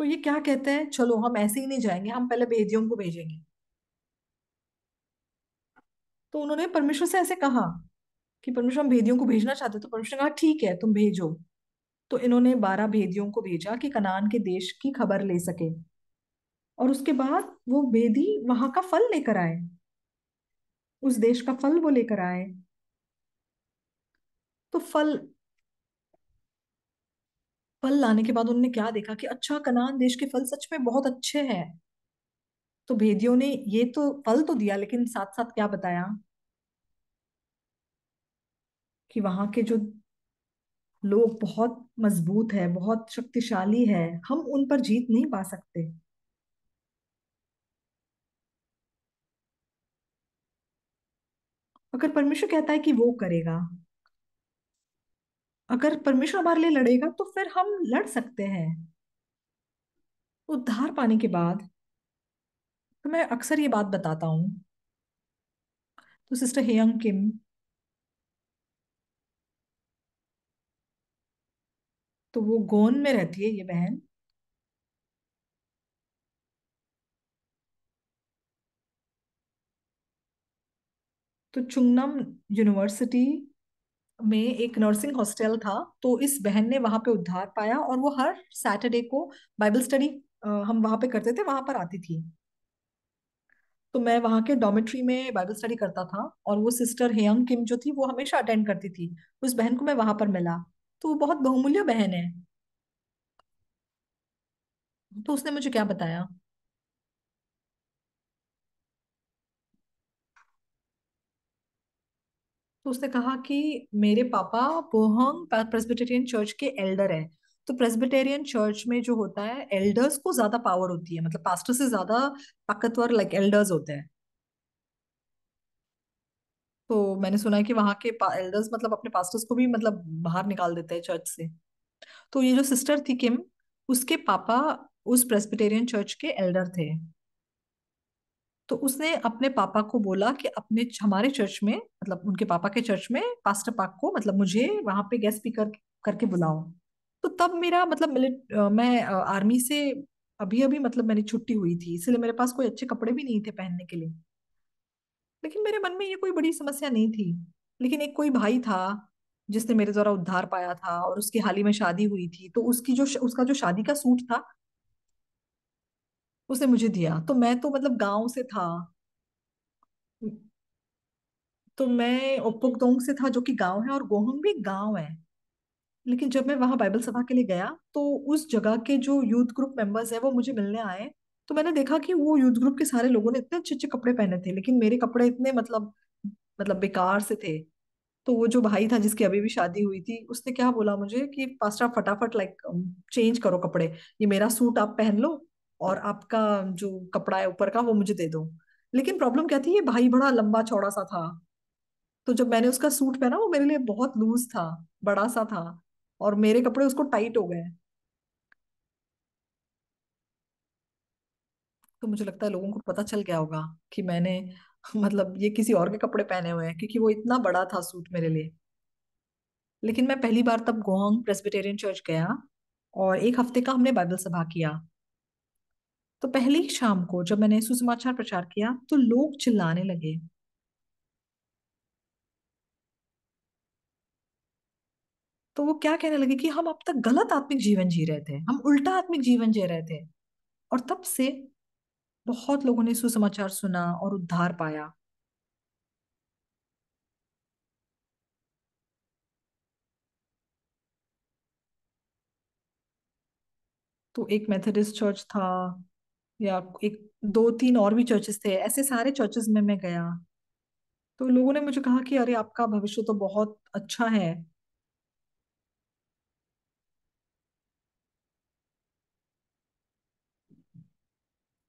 तो ये क्या कहते हैं चलो हम ऐसे ही नहीं जाएंगे हम पहले भेदियों को भेजेंगे तो उन्होंने परमेश्वर से ऐसे कहा कि परमेश्वर हम भेदियों को भेजना चाहते तो परमेश्वर ने कहा ठीक है तुम भेजो तो इन्होंने बारह भेदियों को भेजा कि कनान के देश की खबर ले सके और उसके बाद वो भेदी वहां का फल लेकर आए उस देश का फल वो लेकर आए तो फल फल लाने के बाद उन्होंने क्या देखा कि अच्छा कनान देश के फल सच में बहुत अच्छे हैं तो भेदियों ने ये तो फल तो दिया लेकिन साथ साथ क्या बताया कि वहां के जो लोग बहुत मजबूत है बहुत शक्तिशाली है हम उन पर जीत नहीं पा सकते अगर परमेश्वर कहता है कि वो करेगा अगर परमेश्वर हमारे लिए लड़ेगा तो फिर हम लड़ सकते हैं उद्धार पाने के बाद तो मैं अक्सर ये बात बताता हूं तो सिस्टर हेयंग किम तो वो गोन में रहती है ये बहन तो चुंगनम यूनिवर्सिटी में एक नर्सिंग हॉस्टल था तो इस बहन ने वहां पे उद्धार पाया और वो हर सैटरडे को बाइबल स्टडी हम वहां पे करते थे वहां पर आती थी तो मैं वहां के डॉमेट्री में बाइबल स्टडी करता था और वो सिस्टर हेयंग किम जो थी वो हमेशा अटेंड करती थी उस बहन को मैं वहां पर मिला तो वो बहुत बहुमूल्य बहन है तो उसने मुझे क्या बताया तो उसने कहा कि मेरे पापा बोहंग प्रेस्बिटेरियन चर्च के एल्डर हैं तो प्रेस्बिटेरियन चर्च में जो होता है एल्डर्स को ज्यादा पावर होती है मतलब पास्टर से ज्यादा ताकतवर लाइक एल्डर्स होते हैं तो मैंने सुना है कि वहां के एल्डर्स मतलब अपने पास्टर्स को भी मतलब बाहर निकाल देते हैं चर्च से तो ये जो सिस्टर थी किम उसके पापा उस प्रेस्बिटेरियन चर्च के एल्डर थे तो उसने अपने पापा को बोला कि अपने हमारे चर्च में मतलब उनके पापा के चर्च में पास्टर पाक को मतलब मुझे वहां पे गेस्ट स्पीकर करके बुलाओ तो तब मेरा मतलब मिलिट मैं आर्मी से अभी अभी मतलब मैंने छुट्टी हुई थी इसलिए मेरे पास कोई अच्छे कपड़े भी नहीं थे पहनने के लिए लेकिन मेरे मन में ये कोई बड़ी समस्या नहीं थी लेकिन एक कोई भाई था जिसने मेरे द्वारा उद्धार पाया था और उसकी हाल ही में शादी हुई थी तो उसकी जो उसका जो शादी का सूट था उसने मुझे दिया तो मैं तो मतलब गांव से था तो मैं ओपकदोंग से था जो कि गांव है और गोहंग भी गांव है लेकिन जब मैं वहां बाइबल सभा के लिए गया तो उस जगह के जो यूथ ग्रुप मेंबर्स है वो मुझे मिलने आए तो मैंने देखा कि वो यूथ ग्रुप के सारे लोगों ने इतने अच्छे अच्छे कपड़े पहने थे लेकिन मेरे कपड़े इतने मतलब मतलब बेकार से थे तो वो जो भाई था जिसकी अभी भी शादी हुई थी उसने क्या बोला मुझे कि पास्टर फटाफट लाइक चेंज करो कपड़े ये मेरा सूट आप पहन लो और आपका जो कपड़ा है ऊपर का वो मुझे दे दो लेकिन प्रॉब्लम क्या थी ये भाई बड़ा लंबा चौड़ा सा था तो जब मैंने उसका सूट पहना वो मेरे लिए बहुत लूज था बड़ा सा था और मेरे कपड़े उसको टाइट हो गए तो मुझे लगता है लोगों को पता चल गया होगा कि मैंने मतलब ये किसी और के कपड़े पहने हुए हैं क्योंकि वो इतना बड़ा था सूट मेरे लिए लेकिन मैं पहली बार तब गोहंग प्रेस्बिटेरियन चर्च गया और एक हफ्ते का हमने बाइबल सभा किया तो पहले ही शाम को जब मैंने सुसमाचार प्रचार किया तो लोग चिल्लाने लगे तो वो क्या कहने लगे कि हम अब तक गलत आत्मिक जीवन जी रहे थे हम उल्टा आत्मिक जीवन जी रहे थे और तब से बहुत लोगों ने सुसमाचार सुना और उद्धार पाया तो एक मेथडिस्ट चर्च था या एक दो तीन और भी चर्चेस थे ऐसे सारे चर्चेस में मैं गया तो लोगों ने मुझे कहा कि अरे आपका भविष्य तो बहुत अच्छा है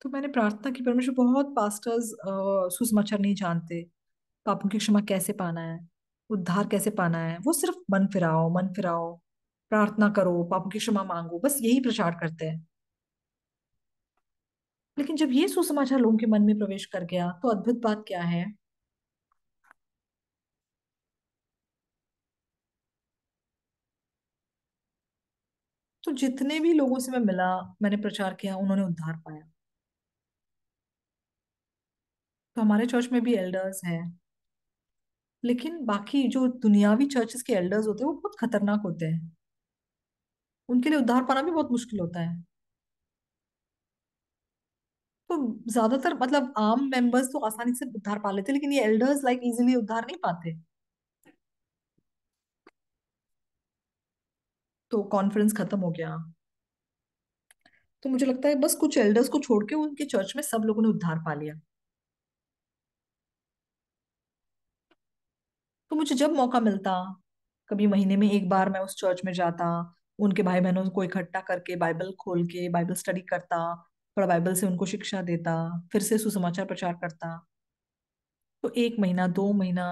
तो मैंने प्रार्थना की परमेश्वर बहुत पास्टर्स सुसमाचार नहीं जानते पापों की क्षमा कैसे पाना है उद्धार कैसे पाना है वो सिर्फ मन फिराओ मन फिराओ प्रार्थना करो पापों की क्षमा मांगो बस यही प्रचार करते हैं लेकिन जब ये सुसमाचार लोगों के मन में प्रवेश कर गया तो अद्भुत बात क्या है तो जितने भी लोगों से मैं मिला मैंने प्रचार किया उन्होंने उद्धार पाया तो हमारे चर्च में भी एल्डर्स हैं लेकिन बाकी जो दुनियावी चर्चेस के एल्डर्स होते हैं वो बहुत खतरनाक होते हैं उनके लिए उद्धार पाना भी बहुत मुश्किल होता है तो ज्यादातर मतलब आम मेंबर्स तो आसानी से उद्धार पा लेते लेकिन ये एल्डर्स लाइक इजीली उद्धार नहीं पाते तो कॉन्फ्रेंस खत्म हो गया तो मुझे लगता है बस कुछ एल्डर्स को छोड़ के उनके चर्च में सब लोगों ने उद्धार पा लिया तो मुझे जब मौका मिलता कभी महीने में एक बार मैं उस चर्च में जाता उनके भाई बहनों को इकट्ठा करके बाइबल खोल के बाइबल स्टडी करता थोड़ा बाइबल से उनको शिक्षा देता फिर से सुसमाचार प्रचार करता तो एक महीना दो महीना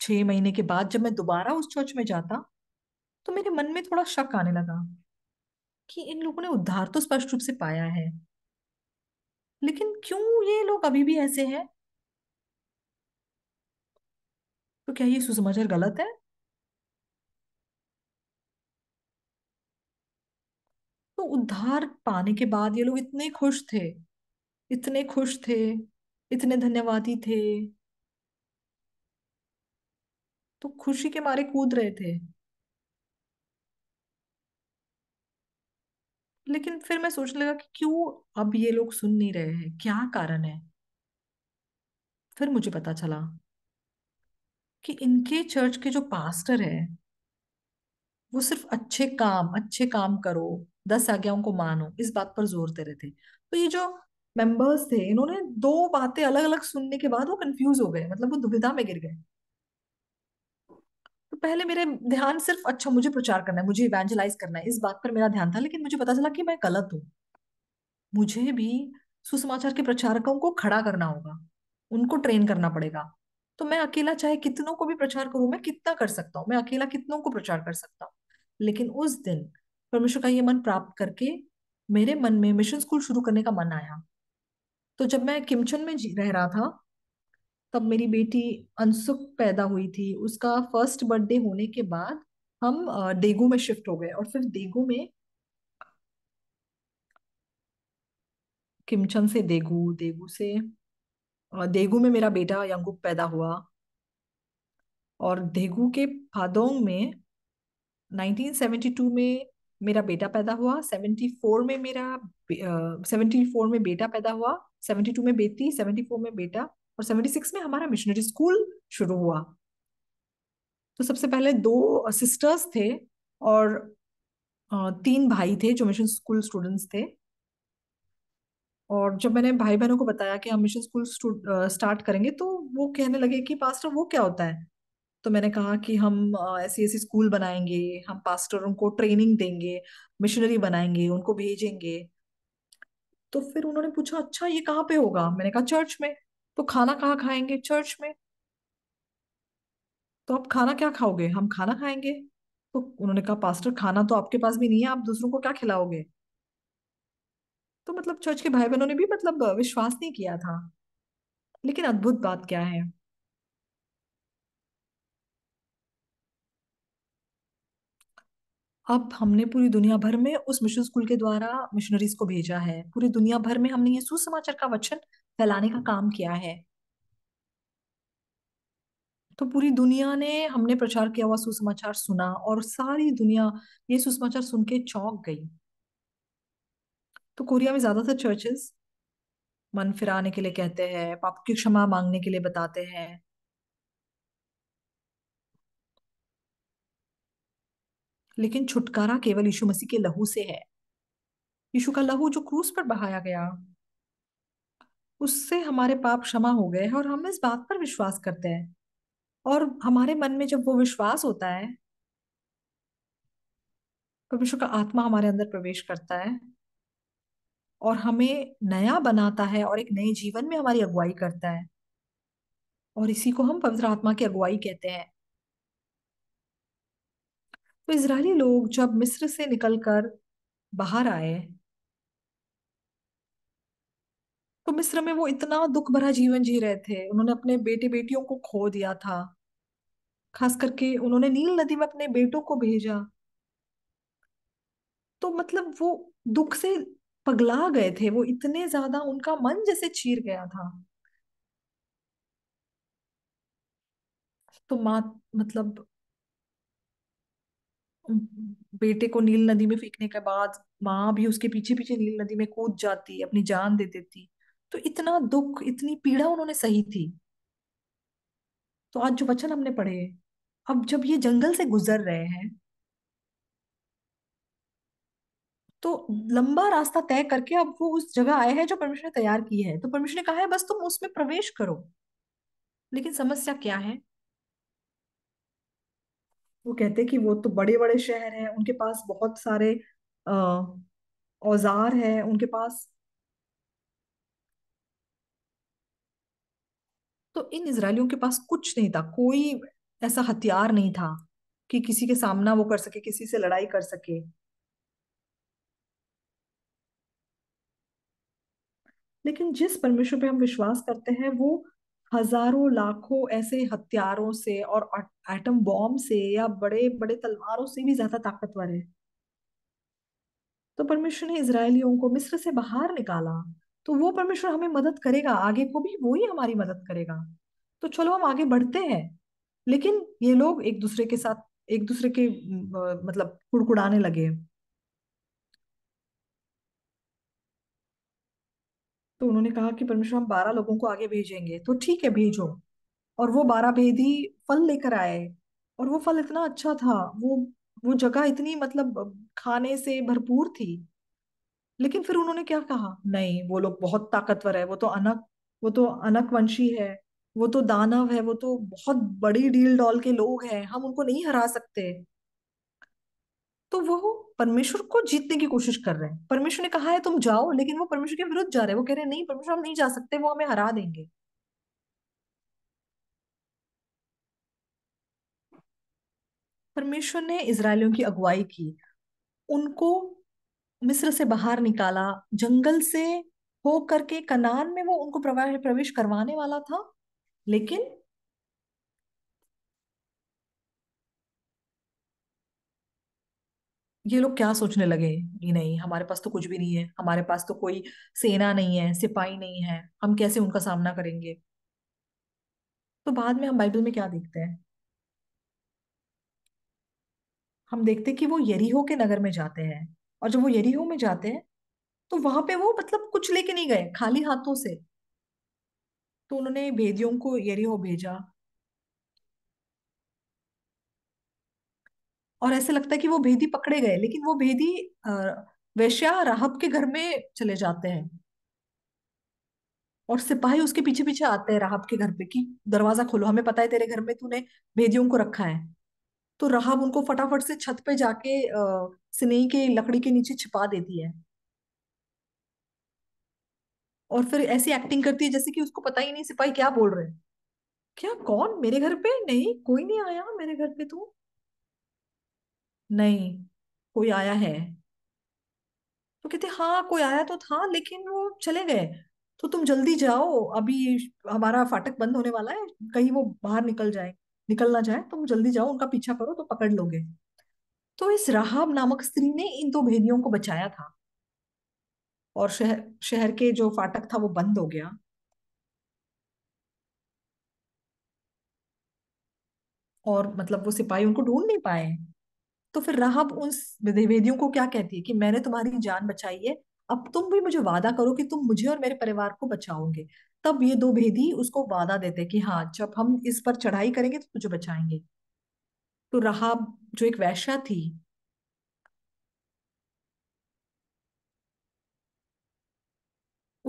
छह महीने के बाद जब मैं दोबारा उस चर्च में जाता तो मेरे मन में थोड़ा शक आने लगा कि इन लोगों ने उद्धार तो स्पष्ट रूप से पाया है लेकिन क्यों ये लोग अभी भी ऐसे हैं तो क्या ये सुसमाचार गलत है तो उद्धार पाने के बाद ये लोग इतने खुश थे इतने खुश थे इतने धन्यवादी थे तो खुशी के मारे कूद रहे थे लेकिन फिर मैं सोचने लगा कि क्यों अब ये लोग सुन नहीं रहे हैं क्या कारण है फिर मुझे पता चला कि इनके चर्च के जो पास्टर है वो सिर्फ अच्छे काम अच्छे काम करो दस आज्ञाओं को मानो इस बात पर जोर दे रहे थे तो ये जो मेंबर्स थे इन्होंने दो बातें अलग अलग सुनने के बाद वो कंफ्यूज हो गए मतलब वो दुविधा में गिर गए तो पहले मेरे ध्यान सिर्फ अच्छा मुझे प्रचार करना है मुझे इवेंजलाइज करना है इस बात पर मेरा ध्यान था लेकिन मुझे पता चला कि मैं गलत हूँ मुझे भी सुसमाचार के प्रचारकों को खड़ा करना होगा उनको ट्रेन करना पड़ेगा तो मैं अकेला चाहे कितनों को भी प्रचार करूं मैं कितना कर सकता हूँ मैं अकेला कितनों को प्रचार कर सकता हूँ लेकिन उस दिन परमेश्वर का ये मन प्राप्त करके मेरे मन में मिशन स्कूल शुरू करने का मन आया तो जब मैं किमचन में रह रहा था तब मेरी बेटी अनसुख पैदा हुई थी उसका फर्स्ट बर्थडे होने के बाद हम डेगू में शिफ्ट हो गए और फिर डेगू में किमचन से देगू देगू से देगू में मेरा बेटा यंगुक पैदा हुआ और देगू के फादोंग में 1972 में मेरा बेटा पैदा हुआ सेवेंटी फोर में मेरा सेवेंटी uh, फोर में बेटा पैदा हुआ सेवेंटी टू में बेटी सेवेंटी फोर में बेटा और सेवेंटी सिक्स में हमारा मिशनरी स्कूल शुरू हुआ तो सबसे पहले दो सिस्टर्स थे और तीन भाई थे जो मिशन स्कूल स्टूडेंट्स थे और जब मैंने भाई बहनों को बताया कि हम मिशन स्कूल स्टार्ट करेंगे तो वो कहने लगे कि पास्टर वो क्या होता है तो मैंने कहा कि हम ऐसी ऐसी स्कूल बनाएंगे हम पास्टरों को ट्रेनिंग देंगे मिशनरी बनाएंगे उनको भेजेंगे तो फिर उन्होंने पूछा अच्छा ये कहाँ पे होगा मैंने कहा चर्च में तो खाना कहाँ खाएंगे चर्च में तो आप खाना क्या खाओगे हम खाना खाएंगे तो उन्होंने कहा पास्टर खाना तो आपके पास भी नहीं है आप दूसरों को क्या खिलाओगे तो मतलब चर्च के भाई बहनों ने भी मतलब विश्वास नहीं किया था लेकिन अद्भुत बात क्या है अब हमने पूरी दुनिया भर में उस मिशन स्कूल के द्वारा मिशनरीज को भेजा है पूरी दुनिया भर में हमने ये सुसमाचार का वचन फैलाने का काम किया है तो पूरी दुनिया ने हमने प्रचार किया हुआ सुसमाचार सुना और सारी दुनिया ये सुसमाचार सुन के चौंक गई तो कोरिया में ज्यादातर चर्चेस मन फिराने के लिए कहते हैं पाप की क्षमा मांगने के लिए बताते हैं लेकिन छुटकारा केवल यीशु मसीह के लहू से है यीशु का लहू जो क्रूस पर बहाया गया उससे हमारे पाप क्षमा हो गए हैं और हम इस बात पर विश्वास करते हैं और हमारे मन में जब वो विश्वास होता है परमेश्वर तो का आत्मा हमारे अंदर प्रवेश करता है और हमें नया बनाता है और एक नए जीवन में हमारी अगुवाई करता है और इसी को हम पवित्र आत्मा की अगुवाई कहते हैं तो इसराइली लोग जब मिस्र से निकलकर बाहर आए तो मिस्र में वो इतना दुख भरा जीवन जी रहे थे उन्होंने अपने बेटे बेटियों को खो दिया था खास करके उन्होंने नील नदी में अपने बेटों को भेजा तो मतलब वो दुख से पगला गए थे वो इतने ज्यादा उनका मन जैसे चीर गया था तो मा मतलब बेटे को नील नदी में फेंकने के बाद माँ भी उसके पीछे पीछे नील नदी में कूद जाती अपनी जान दे देती तो इतना दुख इतनी पीड़ा उन्होंने सही थी तो आज जो वचन हमने पढ़े अब जब ये जंगल से गुजर रहे हैं तो लंबा रास्ता तय करके अब वो उस जगह आए हैं जो परमेश्वर ने तैयार की है तो परमेश्वर ने कहा है बस तुम उसमें प्रवेश करो लेकिन समस्या क्या है वो कहते हैं कि वो तो बड़े बड़े शहर हैं उनके पास बहुत सारे औजार हैं उनके पास तो इन इसराइलियों के पास कुछ नहीं था कोई ऐसा हथियार नहीं था कि किसी के सामना वो कर सके किसी से लड़ाई कर सके लेकिन जिस परमेश्वर पे हम विश्वास करते हैं वो हजारों लाखों ऐसे हथियारों से और एटम बॉम्ब से या बड़े बड़े तलवारों से भी ज्यादा ताकतवर है तो परमेश्वर ने इसराइलियों को मिस्र से बाहर निकाला तो वो परमेश्वर हमें मदद करेगा आगे को भी वो ही हमारी मदद करेगा तो चलो हम आगे बढ़ते हैं लेकिन ये लोग एक दूसरे के साथ एक दूसरे के मतलब कुड़कुड़ाने लगे तो उन्होंने कहा कि परमेश्वर हम बारह लोगों को आगे भेजेंगे तो ठीक है भेजो और वो बारह भेदी फल लेकर आए और वो फल इतना अच्छा था वो वो जगह इतनी मतलब खाने से भरपूर थी लेकिन फिर उन्होंने क्या कहा नहीं वो लोग बहुत ताकतवर है वो तो अनक वो तो अनक वंशी है वो तो दानव है वो तो बहुत बड़ी डील डॉल के लोग हैं हम उनको नहीं हरा सकते वो परमेश्वर को जीतने की कोशिश कर रहे हैं परमेश्वर ने कहा है तुम जाओ लेकिन वो परमेश्वर के विरुद्ध जा रहे हैं वो कह रहे हैं नहीं परमेश्वर हम नहीं जा सकते वो हमें हरा देंगे परमेश्वर ने इसराइलियों की अगुवाई की उनको मिस्र से बाहर निकाला जंगल से हो करके कनान में वो उनको प्रवेश करवाने वाला था लेकिन ये लोग क्या सोचने लगे नहीं नहीं हमारे पास तो कुछ भी नहीं है हमारे पास तो कोई सेना नहीं है सिपाही नहीं है हम कैसे उनका सामना करेंगे तो बाद में हम बाइबल में क्या देखते हैं हम देखते हैं कि वो यरीहो के नगर में जाते हैं और जब वो यरीहो में जाते हैं तो वहां पे वो मतलब कुछ लेके नहीं गए खाली हाथों से तो उन्होंने भेदियों को यरीहो भेजा और ऐसे लगता है कि वो भेदी पकड़े गए लेकिन वो भेदी वैश्या राहब के घर में चले जाते हैं और सिपाही उसके पीछे पीछे आते हैं राहब के घर पे कि दरवाजा खोलो हमें पता है तेरे घर में तूने भेदियों को रखा है तो राहब उनको फटाफट से छत पे जाके सिनेही के लकड़ी के नीचे छिपा देती है और फिर ऐसी एक्टिंग करती है जैसे कि उसको पता ही नहीं सिपाही क्या बोल रहे हैं क्या कौन मेरे घर पे नहीं कोई नहीं आया मेरे घर पे तू नहीं कोई आया है तो कहते हाँ कोई आया तो था लेकिन वो चले गए तो तुम जल्दी जाओ अभी हमारा फाटक बंद होने वाला है कहीं वो बाहर निकल जाए निकल ना जाए तुम जल्दी जाओ उनका पीछा करो तो पकड़ लोगे तो इस राहब नामक स्त्री ने इन दो भेड़ियों को बचाया था और शहर शहर के जो फाटक था वो बंद हो गया और मतलब वो सिपाही उनको ढूंढ नहीं पाए तो फिर राहब उन विधिवेदियों को क्या कहती है कि मैंने तुम्हारी जान बचाई है अब तुम भी मुझे वादा करो कि तुम मुझे और मेरे परिवार को बचाओगे तब ये दो भेदी उसको वादा देते कि हाँ जब हम इस पर चढ़ाई करेंगे तो तुझे बचाएंगे तो राहब जो एक वैश्या थी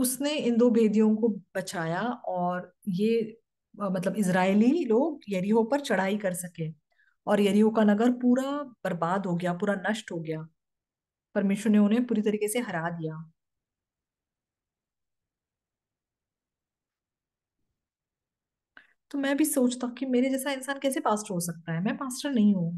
उसने इन दो भेदियों को बचाया और ये मतलब इजरायली लोग यरीहो पर चढ़ाई कर सके और यरियो का नगर पूरा बर्बाद हो गया पूरा नष्ट हो गया परमेश्वर ने उन्हें पूरी तरीके से हरा दिया तो मैं भी सोचता कि मेरे जैसा इंसान कैसे पास्टर हो सकता है मैं पास्टर नहीं हूं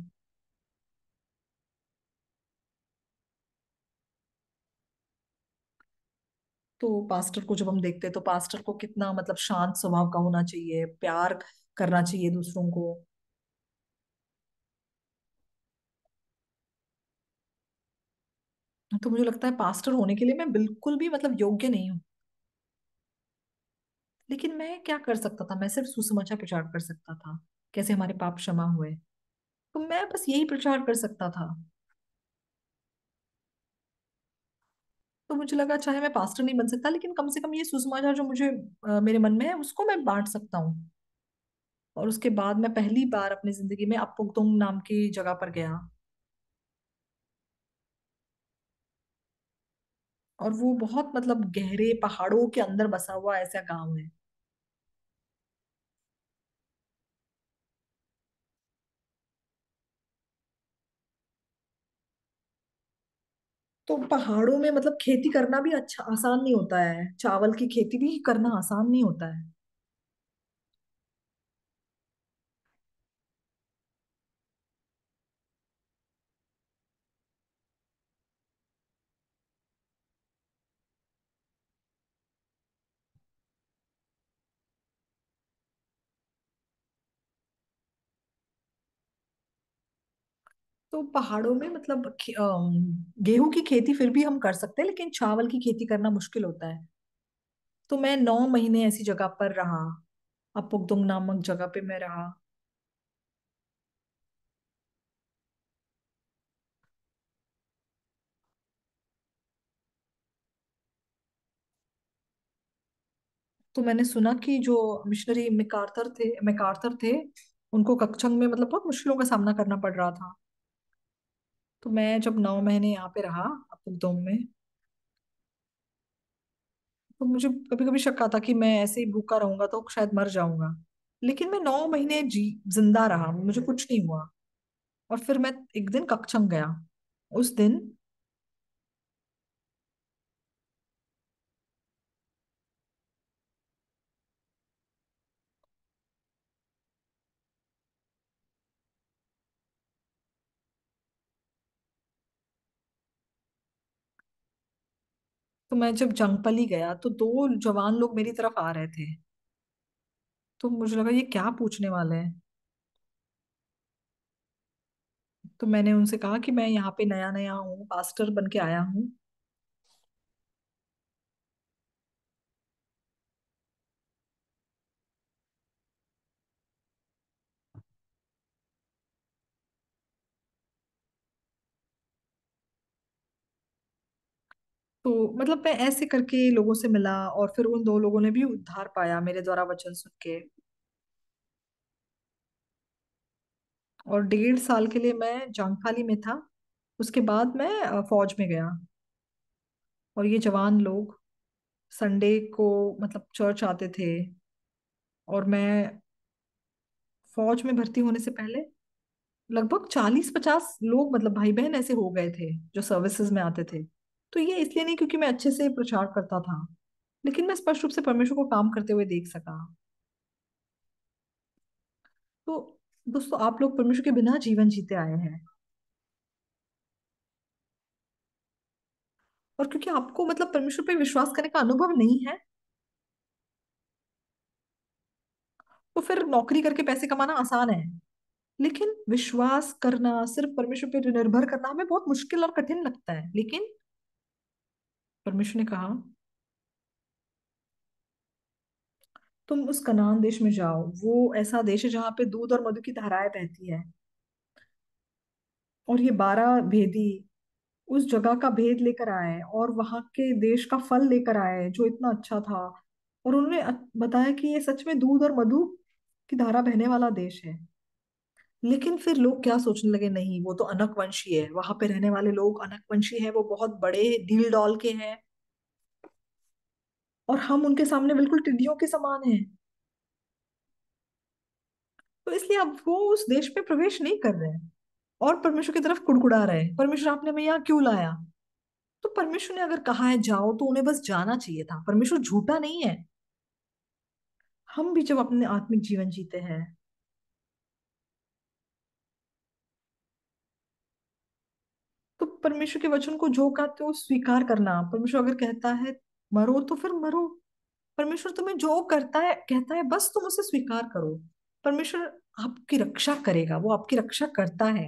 तो पास्टर को जब हम देखते हैं तो पास्टर को कितना मतलब शांत स्वभाव का होना चाहिए प्यार करना चाहिए दूसरों को तो मुझे लगता है पास्टर होने के लिए मैं बिल्कुल भी मतलब योग्य नहीं हूं लेकिन मैं क्या कर सकता था मैं सिर्फ सुसमाचार प्रचार कर सकता था कैसे हमारे पाप क्षमा हुए तो मैं बस यही प्रचार कर सकता था तो मुझे लगा चाहे मैं पास्टर नहीं बन सकता लेकिन कम से कम ये सुसमाचार जो मुझे आ, मेरे मन में है उसको मैं बांट सकता हूँ और उसके बाद मैं पहली बार अपनी जिंदगी में अपुगतोंग नाम की जगह पर गया और वो बहुत मतलब गहरे पहाड़ों के अंदर बसा हुआ ऐसा गांव है तो पहाड़ों में मतलब खेती करना भी अच्छा आसान नहीं होता है चावल की खेती भी करना आसान नहीं होता है तो पहाड़ों में मतलब गेहूं की खेती फिर भी हम कर सकते हैं लेकिन चावल की खेती करना मुश्किल होता है तो मैं नौ महीने ऐसी जगह पर रहा अपुगदुंग नामक जगह पे मैं रहा तो मैंने सुना कि जो मिशनरी मैकार्थर थे मैकार्थर थे उनको कक्षंग में मतलब बहुत मुश्किलों का सामना करना पड़ रहा था तो मैं जब नौ महीने यहाँ पे रहा अपने में तो मुझे कभी कभी शक था कि मैं ऐसे ही भूखा रहूंगा तो शायद मर जाऊंगा लेकिन मैं नौ महीने जी जिंदा रहा मुझे कुछ नहीं हुआ और फिर मैं एक दिन कक्षम गया उस दिन तो मैं जब जंगपली गया तो दो जवान लोग मेरी तरफ आ रहे थे तो मुझे लगा ये क्या पूछने वाले हैं तो मैंने उनसे कहा कि मैं यहाँ पे नया नया हूँ पास्टर बन के आया हूँ तो मतलब मैं ऐसे करके लोगों से मिला और फिर उन दो लोगों ने भी उद्धार पाया मेरे द्वारा वचन सुन के और डेढ़ साल के लिए मैं जांगखाली में था उसके बाद मैं फौज में गया और ये जवान लोग संडे को मतलब चर्च आते थे और मैं फौज में भर्ती होने से पहले लगभग चालीस पचास लोग मतलब भाई बहन ऐसे हो गए थे जो सर्विसेज में आते थे तो ये इसलिए नहीं क्योंकि मैं अच्छे से प्रचार करता था लेकिन मैं स्पष्ट रूप से परमेश्वर को काम करते हुए देख सका तो दोस्तों आप लोग परमेश्वर के बिना जीवन जीते आए हैं और क्योंकि आपको मतलब परमेश्वर पे विश्वास करने का अनुभव नहीं है तो फिर नौकरी करके पैसे कमाना आसान है लेकिन विश्वास करना सिर्फ परमेश्वर पे निर्भर करना हमें बहुत मुश्किल और कठिन लगता है लेकिन परमेश्वर ने कहा तुम उस कनान देश में जाओ वो ऐसा देश है जहां पे दूध और मधु की धाराएं बहती है और ये बारह भेदी उस जगह का भेद लेकर आए और वहां के देश का फल लेकर आए जो इतना अच्छा था और उन्होंने बताया कि ये सच में दूध और मधु की धारा बहने वाला देश है लेकिन फिर लोग क्या सोचने लगे नहीं वो तो अनकवंशी है वहां पे रहने वाले लोग अनकवंशी है वो बहुत बड़े दिल डॉल के हैं और हम उनके सामने बिल्कुल टिड्डियों के समान हैं तो इसलिए अब वो उस देश में प्रवेश नहीं कर रहे हैं और परमेश्वर की तरफ कुड़कुड़ा रहे हैं परमेश्वर आपने हमें यहाँ क्यों लाया तो परमेश्वर ने अगर कहा है जाओ तो उन्हें बस जाना चाहिए था परमेश्वर झूठा नहीं है हम भी जब अपने आत्मिक जीवन जीते हैं तो परमेश्वर के वचन को जो कहते हो स्वीकार करना परमेश्वर अगर कहता है मरो तो फिर मरो परमेश्वर तुम्हें जो करता है कहता है बस तुम उसे स्वीकार करो परमेश्वर आपकी रक्षा करेगा वो आपकी रक्षा करता है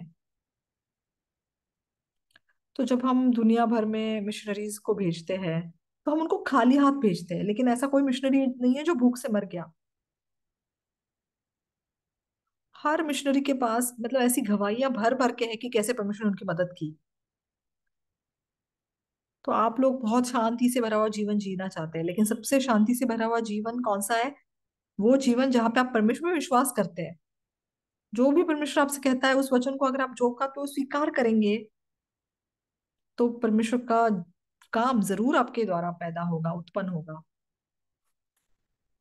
तो जब हम दुनिया भर में मिशनरीज को भेजते हैं तो हम उनको खाली हाथ भेजते हैं लेकिन ऐसा कोई मिशनरी नहीं है जो भूख से मर गया हर मिशनरी के पास मतलब ऐसी गवाहियां भर भर के हैं कि कैसे परमेश्वर ने उनकी मदद की तो आप लोग बहुत शांति से भरा हुआ जीवन जीना चाहते हैं लेकिन सबसे शांति से भरा हुआ जीवन कौन सा है वो जीवन जहाँ पे आप परमेश्वर में विश्वास करते हैं जो भी परमेश्वर आपसे कहता है उस वचन को अगर आप जो का तो स्वीकार करेंगे तो परमेश्वर का काम जरूर आपके द्वारा पैदा होगा उत्पन्न होगा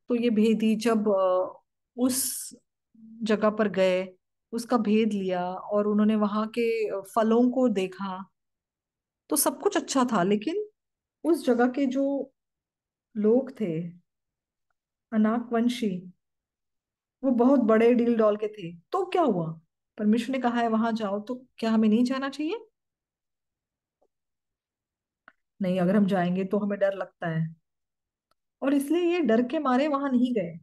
तो ये भेद ही जब उस जगह पर गए उसका भेद लिया और उन्होंने वहां के फलों को देखा तो सब कुछ अच्छा था लेकिन उस जगह के जो लोग थे अनाक वंशी वो बहुत बड़े डील डॉल के थे तो क्या हुआ परमेश्वर ने कहा है वहां जाओ तो क्या हमें नहीं जाना चाहिए नहीं अगर हम जाएंगे तो हमें डर लगता है और इसलिए ये डर के मारे वहां नहीं गए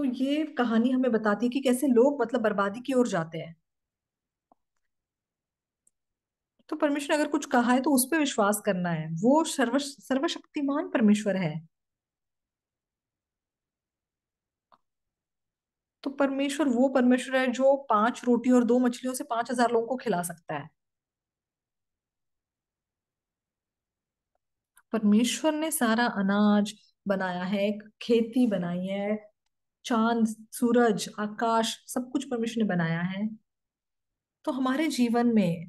तो ये कहानी हमें बताती है कि कैसे लोग मतलब बर्बादी की ओर जाते हैं तो परमेश्वर अगर कुछ कहा है तो उस पर विश्वास करना है वो सर्व सर्वशक्तिमान परमेश्वर है तो परमेश्वर वो परमेश्वर है जो पांच रोटी और दो मछलियों से पांच हजार लोगों को खिला सकता है परमेश्वर ने सारा अनाज बनाया है खेती बनाई है चांद सूरज आकाश सब कुछ परमेश्वर ने बनाया है तो हमारे जीवन में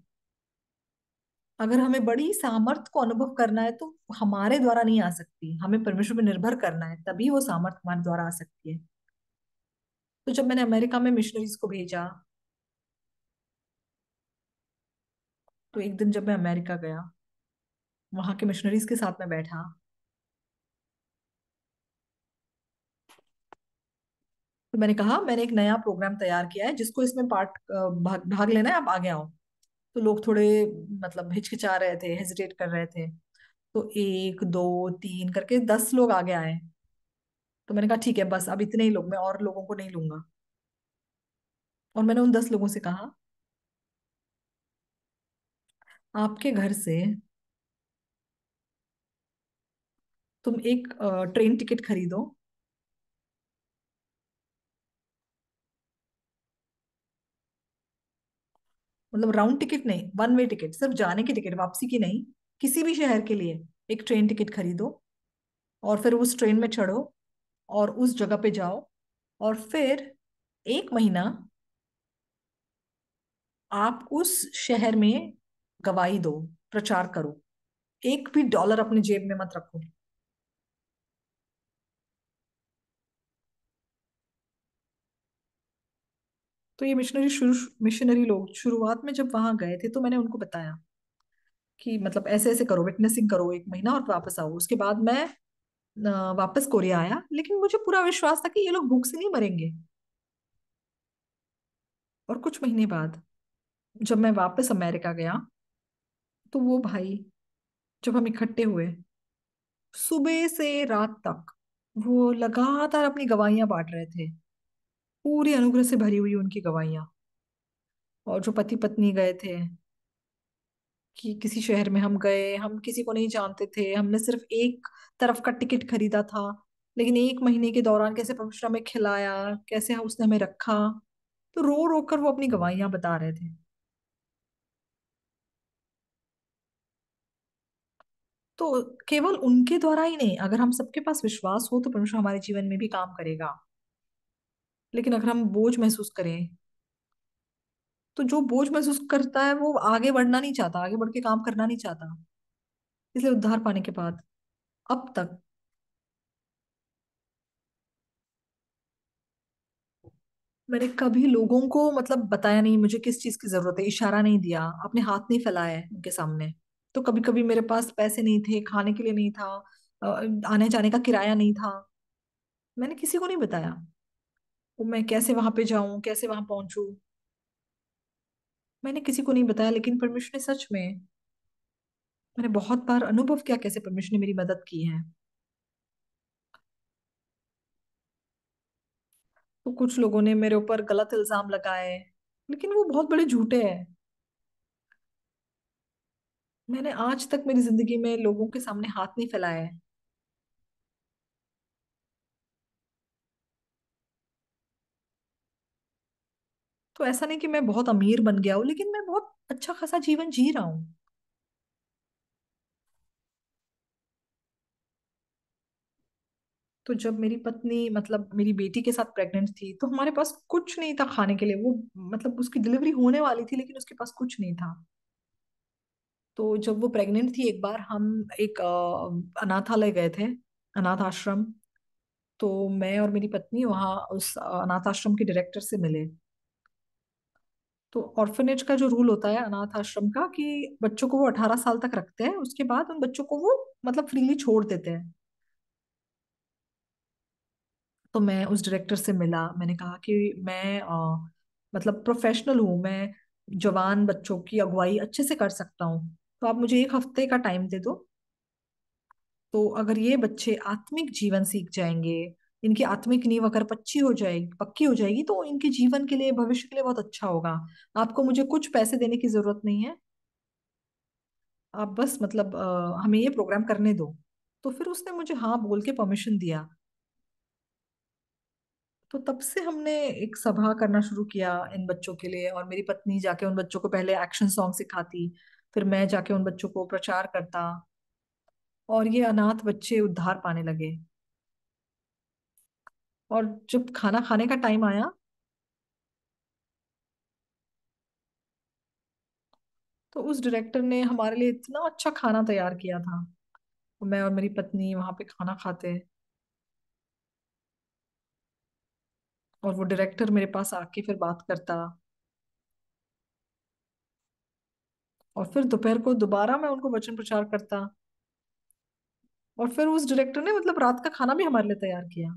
अगर हमें बड़ी सामर्थ को अनुभव करना है तो हमारे द्वारा नहीं आ सकती हमें परमेश्वर पर निर्भर करना है तभी वो सामर्थ हमारे द्वारा आ सकती है तो जब मैंने अमेरिका में मिशनरीज को भेजा तो एक दिन जब मैं अमेरिका गया वहां के मिशनरीज के साथ में बैठा तो मैंने कहा मैंने एक नया प्रोग्राम तैयार किया है जिसको इसमें पार्ट भाग, भाग लेना है आप आगे आओ तो लोग थोड़े मतलब हिचकिचा रहे थे हेजिटेट कर रहे थे तो एक दो तीन करके दस लोग आगे आए तो मैंने कहा ठीक है बस अब इतने ही लोग मैं और लोगों को नहीं लूंगा और मैंने उन दस लोगों से कहा आपके घर से तुम एक ट्रेन टिकट खरीदो मतलब राउंड टिकट नहीं वन वे टिकट सिर्फ जाने की टिकट वापसी की नहीं किसी भी शहर के लिए एक ट्रेन टिकट खरीदो और फिर उस ट्रेन में चढ़ो और उस जगह पे जाओ और फिर एक महीना आप उस शहर में गवाही दो प्रचार करो एक भी डॉलर अपने जेब में मत रखो तो ये मिशनरी शुरू मिशनरी लोग शुरुआत में जब वहां गए थे तो मैंने उनको बताया कि मतलब ऐसे ऐसे करो विटनेसिंग करो एक महीना और वापस आओ उसके बाद मैं वापस कोरिया आया लेकिन मुझे पूरा विश्वास था कि ये लोग भूख से नहीं मरेंगे और कुछ महीने बाद जब मैं वापस अमेरिका गया तो वो भाई जब हम इकट्ठे हुए सुबह से रात तक वो लगातार अपनी गवाहियां बांट रहे थे पूरे अनुग्रह से भरी हुई उनकी गवाहियां और जो पति पत्नी गए थे कि किसी शहर में हम गए हम किसी को नहीं जानते थे हमने सिर्फ एक तरफ का टिकट खरीदा था लेकिन एक महीने के दौरान कैसे परमेश्वर हमें खिलाया कैसे उसने हमें रखा तो रो रो कर वो अपनी गवाहियां बता रहे थे तो केवल उनके द्वारा ही नहीं अगर हम सबके पास विश्वास हो तो परमेश्वर हमारे जीवन में भी काम करेगा लेकिन अगर हम बोझ महसूस करें तो जो बोझ महसूस करता है वो आगे बढ़ना नहीं चाहता आगे बढ़ के काम करना नहीं चाहता इसलिए उद्धार पाने के बाद अब तक मैंने कभी लोगों को मतलब बताया नहीं मुझे किस चीज की जरूरत है इशारा नहीं दिया अपने हाथ नहीं फैलाया उनके सामने तो कभी कभी मेरे पास पैसे नहीं थे खाने के लिए नहीं था आने जाने का किराया नहीं था मैंने किसी को नहीं बताया तो मैं कैसे वहां पे जाऊं कैसे वहां पहुंचू मैंने किसी को नहीं बताया लेकिन परमेश्वर ने सच में मैंने बहुत बार अनुभव किया कैसे परमेश्वर ने मेरी मदद की है तो कुछ लोगों ने मेरे ऊपर गलत इल्जाम लगाए लेकिन वो बहुत बड़े झूठे हैं मैंने आज तक मेरी जिंदगी में लोगों के सामने हाथ नहीं फैलाया तो ऐसा नहीं कि मैं बहुत अमीर बन गया हूं लेकिन मैं बहुत अच्छा खासा जीवन जी रहा हूं तो जब मेरी पत्नी मतलब मेरी बेटी के साथ प्रेग्नेंट थी तो हमारे पास कुछ नहीं था खाने के लिए वो मतलब उसकी डिलीवरी होने वाली थी लेकिन उसके पास कुछ नहीं था तो जब वो प्रेग्नेंट थी एक बार हम एक अनाथालय गए थे अनाथ आश्रम तो मैं और मेरी पत्नी वहाँ उस अनाथ आश्रम के डायरेक्टर से मिले तो ऑर्फनेज का जो रूल होता है अनाथ आश्रम का कि बच्चों को वो अठारह साल तक रखते हैं उसके बाद उन बच्चों को वो मतलब फ्रीली छोड़ देते हैं तो मैं उस डायरेक्टर से मिला मैंने कहा कि मैं आ, मतलब प्रोफेशनल हूँ मैं जवान बच्चों की अगुवाई अच्छे से कर सकता हूँ तो आप मुझे एक हफ्ते का टाइम दे दो तो अगर ये बच्चे आत्मिक जीवन सीख जाएंगे इनकी आत्मिक नींव अगर पच्ची हो जाएगी पक्की हो जाएगी तो इनके जीवन के लिए भविष्य के लिए बहुत अच्छा होगा आपको मुझे कुछ पैसे देने की जरूरत नहीं है आप बस मतलब आ, हमें ये प्रोग्राम करने दो तो फिर उसने मुझे हाँ बोल के परमिशन दिया तो तब से हमने एक सभा करना शुरू किया इन बच्चों के लिए और मेरी पत्नी जाके उन बच्चों को पहले एक्शन सॉन्ग सिखाती फिर मैं जाके उन बच्चों को प्रचार करता और ये अनाथ बच्चे उद्धार पाने लगे और जब खाना खाने का टाइम आया तो उस डायरेक्टर ने हमारे लिए इतना अच्छा खाना तैयार किया था मैं और मेरी पत्नी वहां पे खाना खाते और वो डायरेक्टर मेरे पास आके फिर बात करता और फिर दोपहर को दोबारा मैं उनको वचन प्रचार करता और फिर उस डायरेक्टर ने मतलब रात का खाना भी हमारे लिए तैयार किया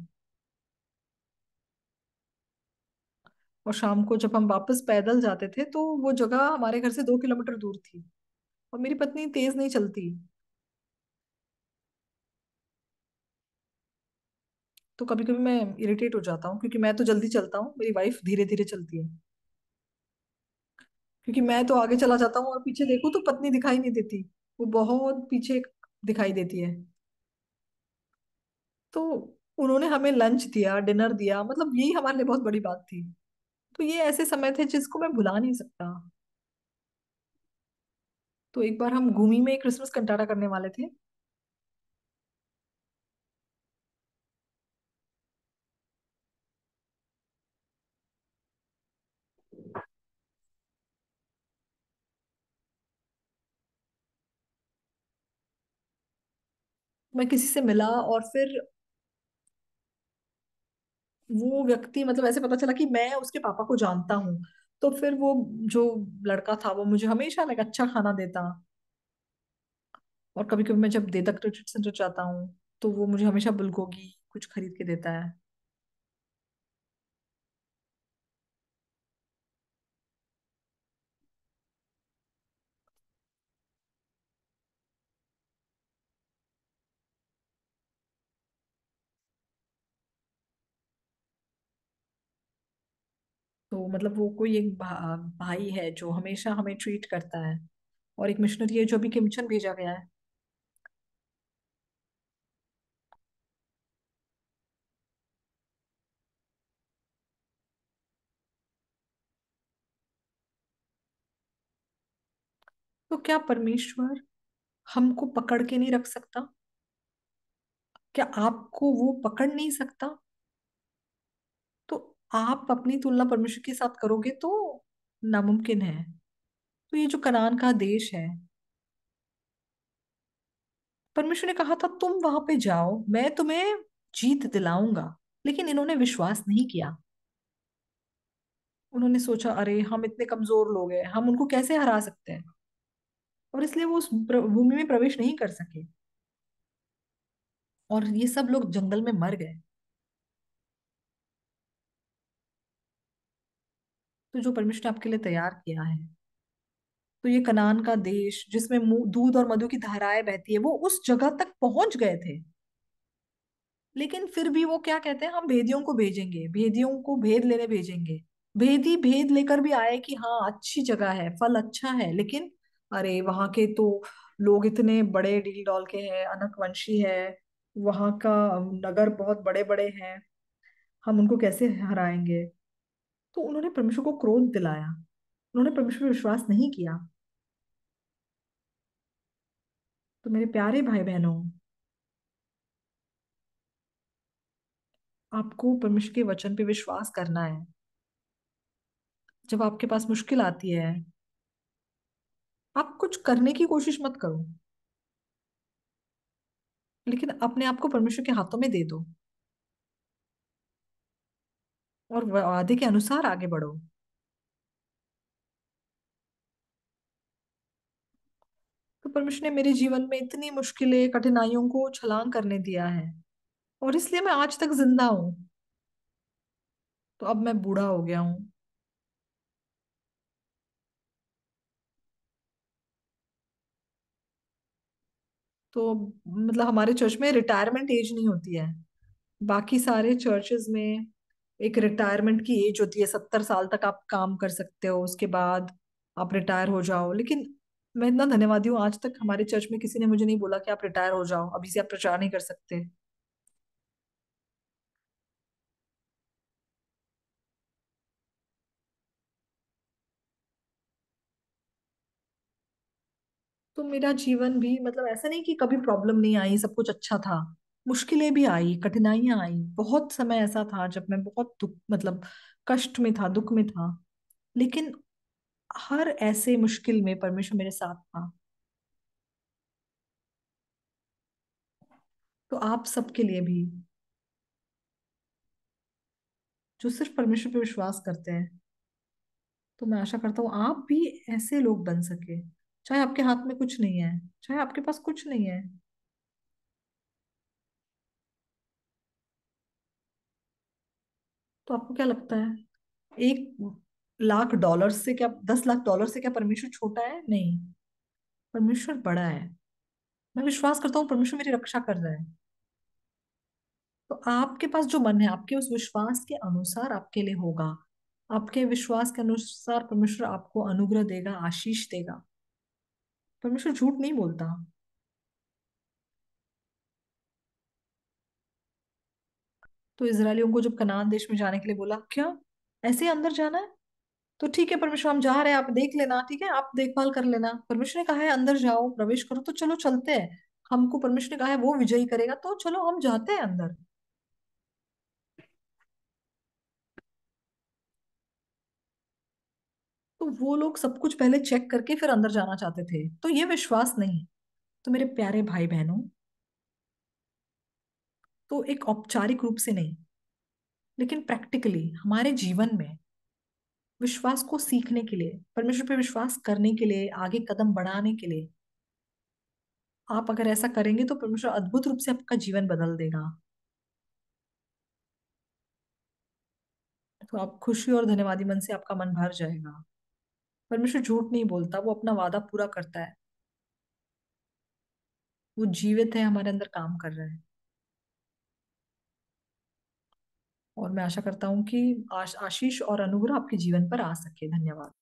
और शाम को जब हम वापस पैदल जाते थे तो वो जगह हमारे घर से दो किलोमीटर दूर थी और मेरी पत्नी तेज नहीं चलती तो कभी कभी मैं इरिटेट हो जाता हूँ क्योंकि मैं तो जल्दी चलता हूँ मेरी वाइफ धीरे धीरे चलती है क्योंकि मैं तो आगे चला जाता हूँ और पीछे देखूँ तो पत्नी दिखाई नहीं देती वो बहुत पीछे दिखाई देती है तो उन्होंने हमें लंच दिया डिनर दिया मतलब यही हमारे लिए बहुत बड़ी बात थी तो ये ऐसे समय थे जिसको मैं भुला नहीं सकता तो एक बार हम घूमी में क्रिसमस कंटारा करने वाले थे मैं किसी से मिला और फिर वो व्यक्ति मतलब ऐसे पता चला कि मैं उसके पापा को जानता हूँ तो फिर वो जो लड़का था वो मुझे हमेशा लाइक अच्छा खाना देता और कभी कभी मैं जब देदक क्रेडिट तो सेंटर जाता हूँ तो वो मुझे हमेशा बुलगोगी कुछ खरीद के देता है मतलब वो कोई एक भा, भाई है जो हमेशा हमें ट्रीट करता है और एक मिशनरी है जो अभी किमचन भेजा गया है तो क्या परमेश्वर हमको पकड़ के नहीं रख सकता क्या आपको वो पकड़ नहीं सकता आप अपनी तुलना परमेश्वर के साथ करोगे तो नामुमकिन है तो ये जो कनान का देश है परमेश्वर ने कहा था तुम वहां पे जाओ मैं तुम्हें जीत दिलाऊंगा लेकिन इन्होंने विश्वास नहीं किया उन्होंने सोचा अरे हम इतने कमजोर लोग हैं हम उनको कैसे हरा सकते हैं और इसलिए वो उस भूमि में प्रवेश नहीं कर सके और ये सब लोग जंगल में मर गए तो जो परमेश्वर ने आपके लिए तैयार किया है तो ये कनान का देश जिसमें दूध और मधु की धाराएं बहती है वो उस जगह तक पहुंच गए थे लेकिन फिर भी वो क्या कहते हैं हम भेदियों को भेजेंगे भेदियों को भेद लेने भेजेंगे भेदी भेद लेकर भी आए कि हाँ अच्छी जगह है फल अच्छा है लेकिन अरे वहां के तो लोग इतने बड़े डील डॉल के हैं अनकवंशी है वहां का नगर बहुत बड़े बड़े हैं हम उनको कैसे हराएंगे तो उन्होंने परमेश्वर को क्रोध दिलाया उन्होंने परमेश्वर पर विश्वास नहीं किया तो मेरे प्यारे भाई बहनों आपको परमेश्वर के वचन पे विश्वास करना है जब आपके पास मुश्किल आती है आप कुछ करने की कोशिश मत करो लेकिन अपने आप को परमेश्वर के हाथों में दे दो और वादे के अनुसार आगे बढ़ो तो परमेश्वर ने मेरे जीवन में इतनी मुश्किलें कठिनाइयों को छलांग करने दिया है और इसलिए मैं आज तक जिंदा हूं तो अब मैं बूढ़ा हो गया हूं तो मतलब हमारे चर्च में रिटायरमेंट एज नहीं होती है बाकी सारे चर्चेज में एक रिटायरमेंट की एज होती है सत्तर साल तक आप काम कर सकते हो उसके बाद आप रिटायर हो जाओ लेकिन मैं इतना धन्यवादी हूँ आज तक हमारे चर्च में किसी ने मुझे नहीं बोला कि आप रिटायर हो जाओ अभी से आप प्रचार नहीं कर सकते तो मेरा जीवन भी मतलब ऐसा नहीं कि कभी प्रॉब्लम नहीं आई सब कुछ अच्छा था मुश्किलें भी आई कठिनाइयां आई बहुत समय ऐसा था जब मैं बहुत दुख मतलब कष्ट में था दुख में था लेकिन हर ऐसे मुश्किल में परमेश्वर मेरे साथ था तो आप सबके लिए भी जो सिर्फ परमेश्वर पे विश्वास करते हैं तो मैं आशा करता हूं आप भी ऐसे लोग बन सके चाहे आपके हाथ में कुछ नहीं है चाहे आपके पास कुछ नहीं है तो आपको क्या लगता है एक लाख डॉलर से क्या दस लाख डॉलर से क्या परमेश्वर छोटा है नहीं परमेश्वर बड़ा है मैं विश्वास करता हूँ परमेश्वर मेरी रक्षा कर रहा है तो आपके पास जो मन है आपके उस विश्वास के अनुसार आपके लिए होगा आपके विश्वास के अनुसार परमेश्वर आपको अनुग्रह देगा आशीष देगा परमेश्वर झूठ नहीं बोलता तो इसराइलियों को जब कनान देश में जाने के लिए बोला क्या ऐसे अंदर जाना है तो ठीक है परमेश्वर हम जा रहे हैं आप देख लेना ठीक है आप देखभाल कर लेना परमेश्वर ने कहा है अंदर जाओ प्रवेश करो तो चलो चलते हैं हमको परमेश्वर ने कहा है वो विजयी करेगा तो चलो हम जाते हैं अंदर तो वो लोग सब कुछ पहले चेक करके फिर अंदर जाना चाहते थे तो ये विश्वास नहीं तो मेरे प्यारे भाई बहनों तो एक औपचारिक रूप से नहीं लेकिन प्रैक्टिकली हमारे जीवन में विश्वास को सीखने के लिए परमेश्वर पर विश्वास करने के लिए आगे कदम बढ़ाने के लिए आप अगर ऐसा करेंगे तो परमेश्वर अद्भुत रूप से आपका जीवन बदल देगा तो आप खुशी और धन्यवादी मन से आपका मन भर जाएगा परमेश्वर झूठ नहीं बोलता वो अपना वादा पूरा करता है वो जीवित है हमारे अंदर काम कर रहे हैं और मैं आशा करता हूँ कि आश, आशीष और अनुग्रह आपके जीवन पर आ सके धन्यवाद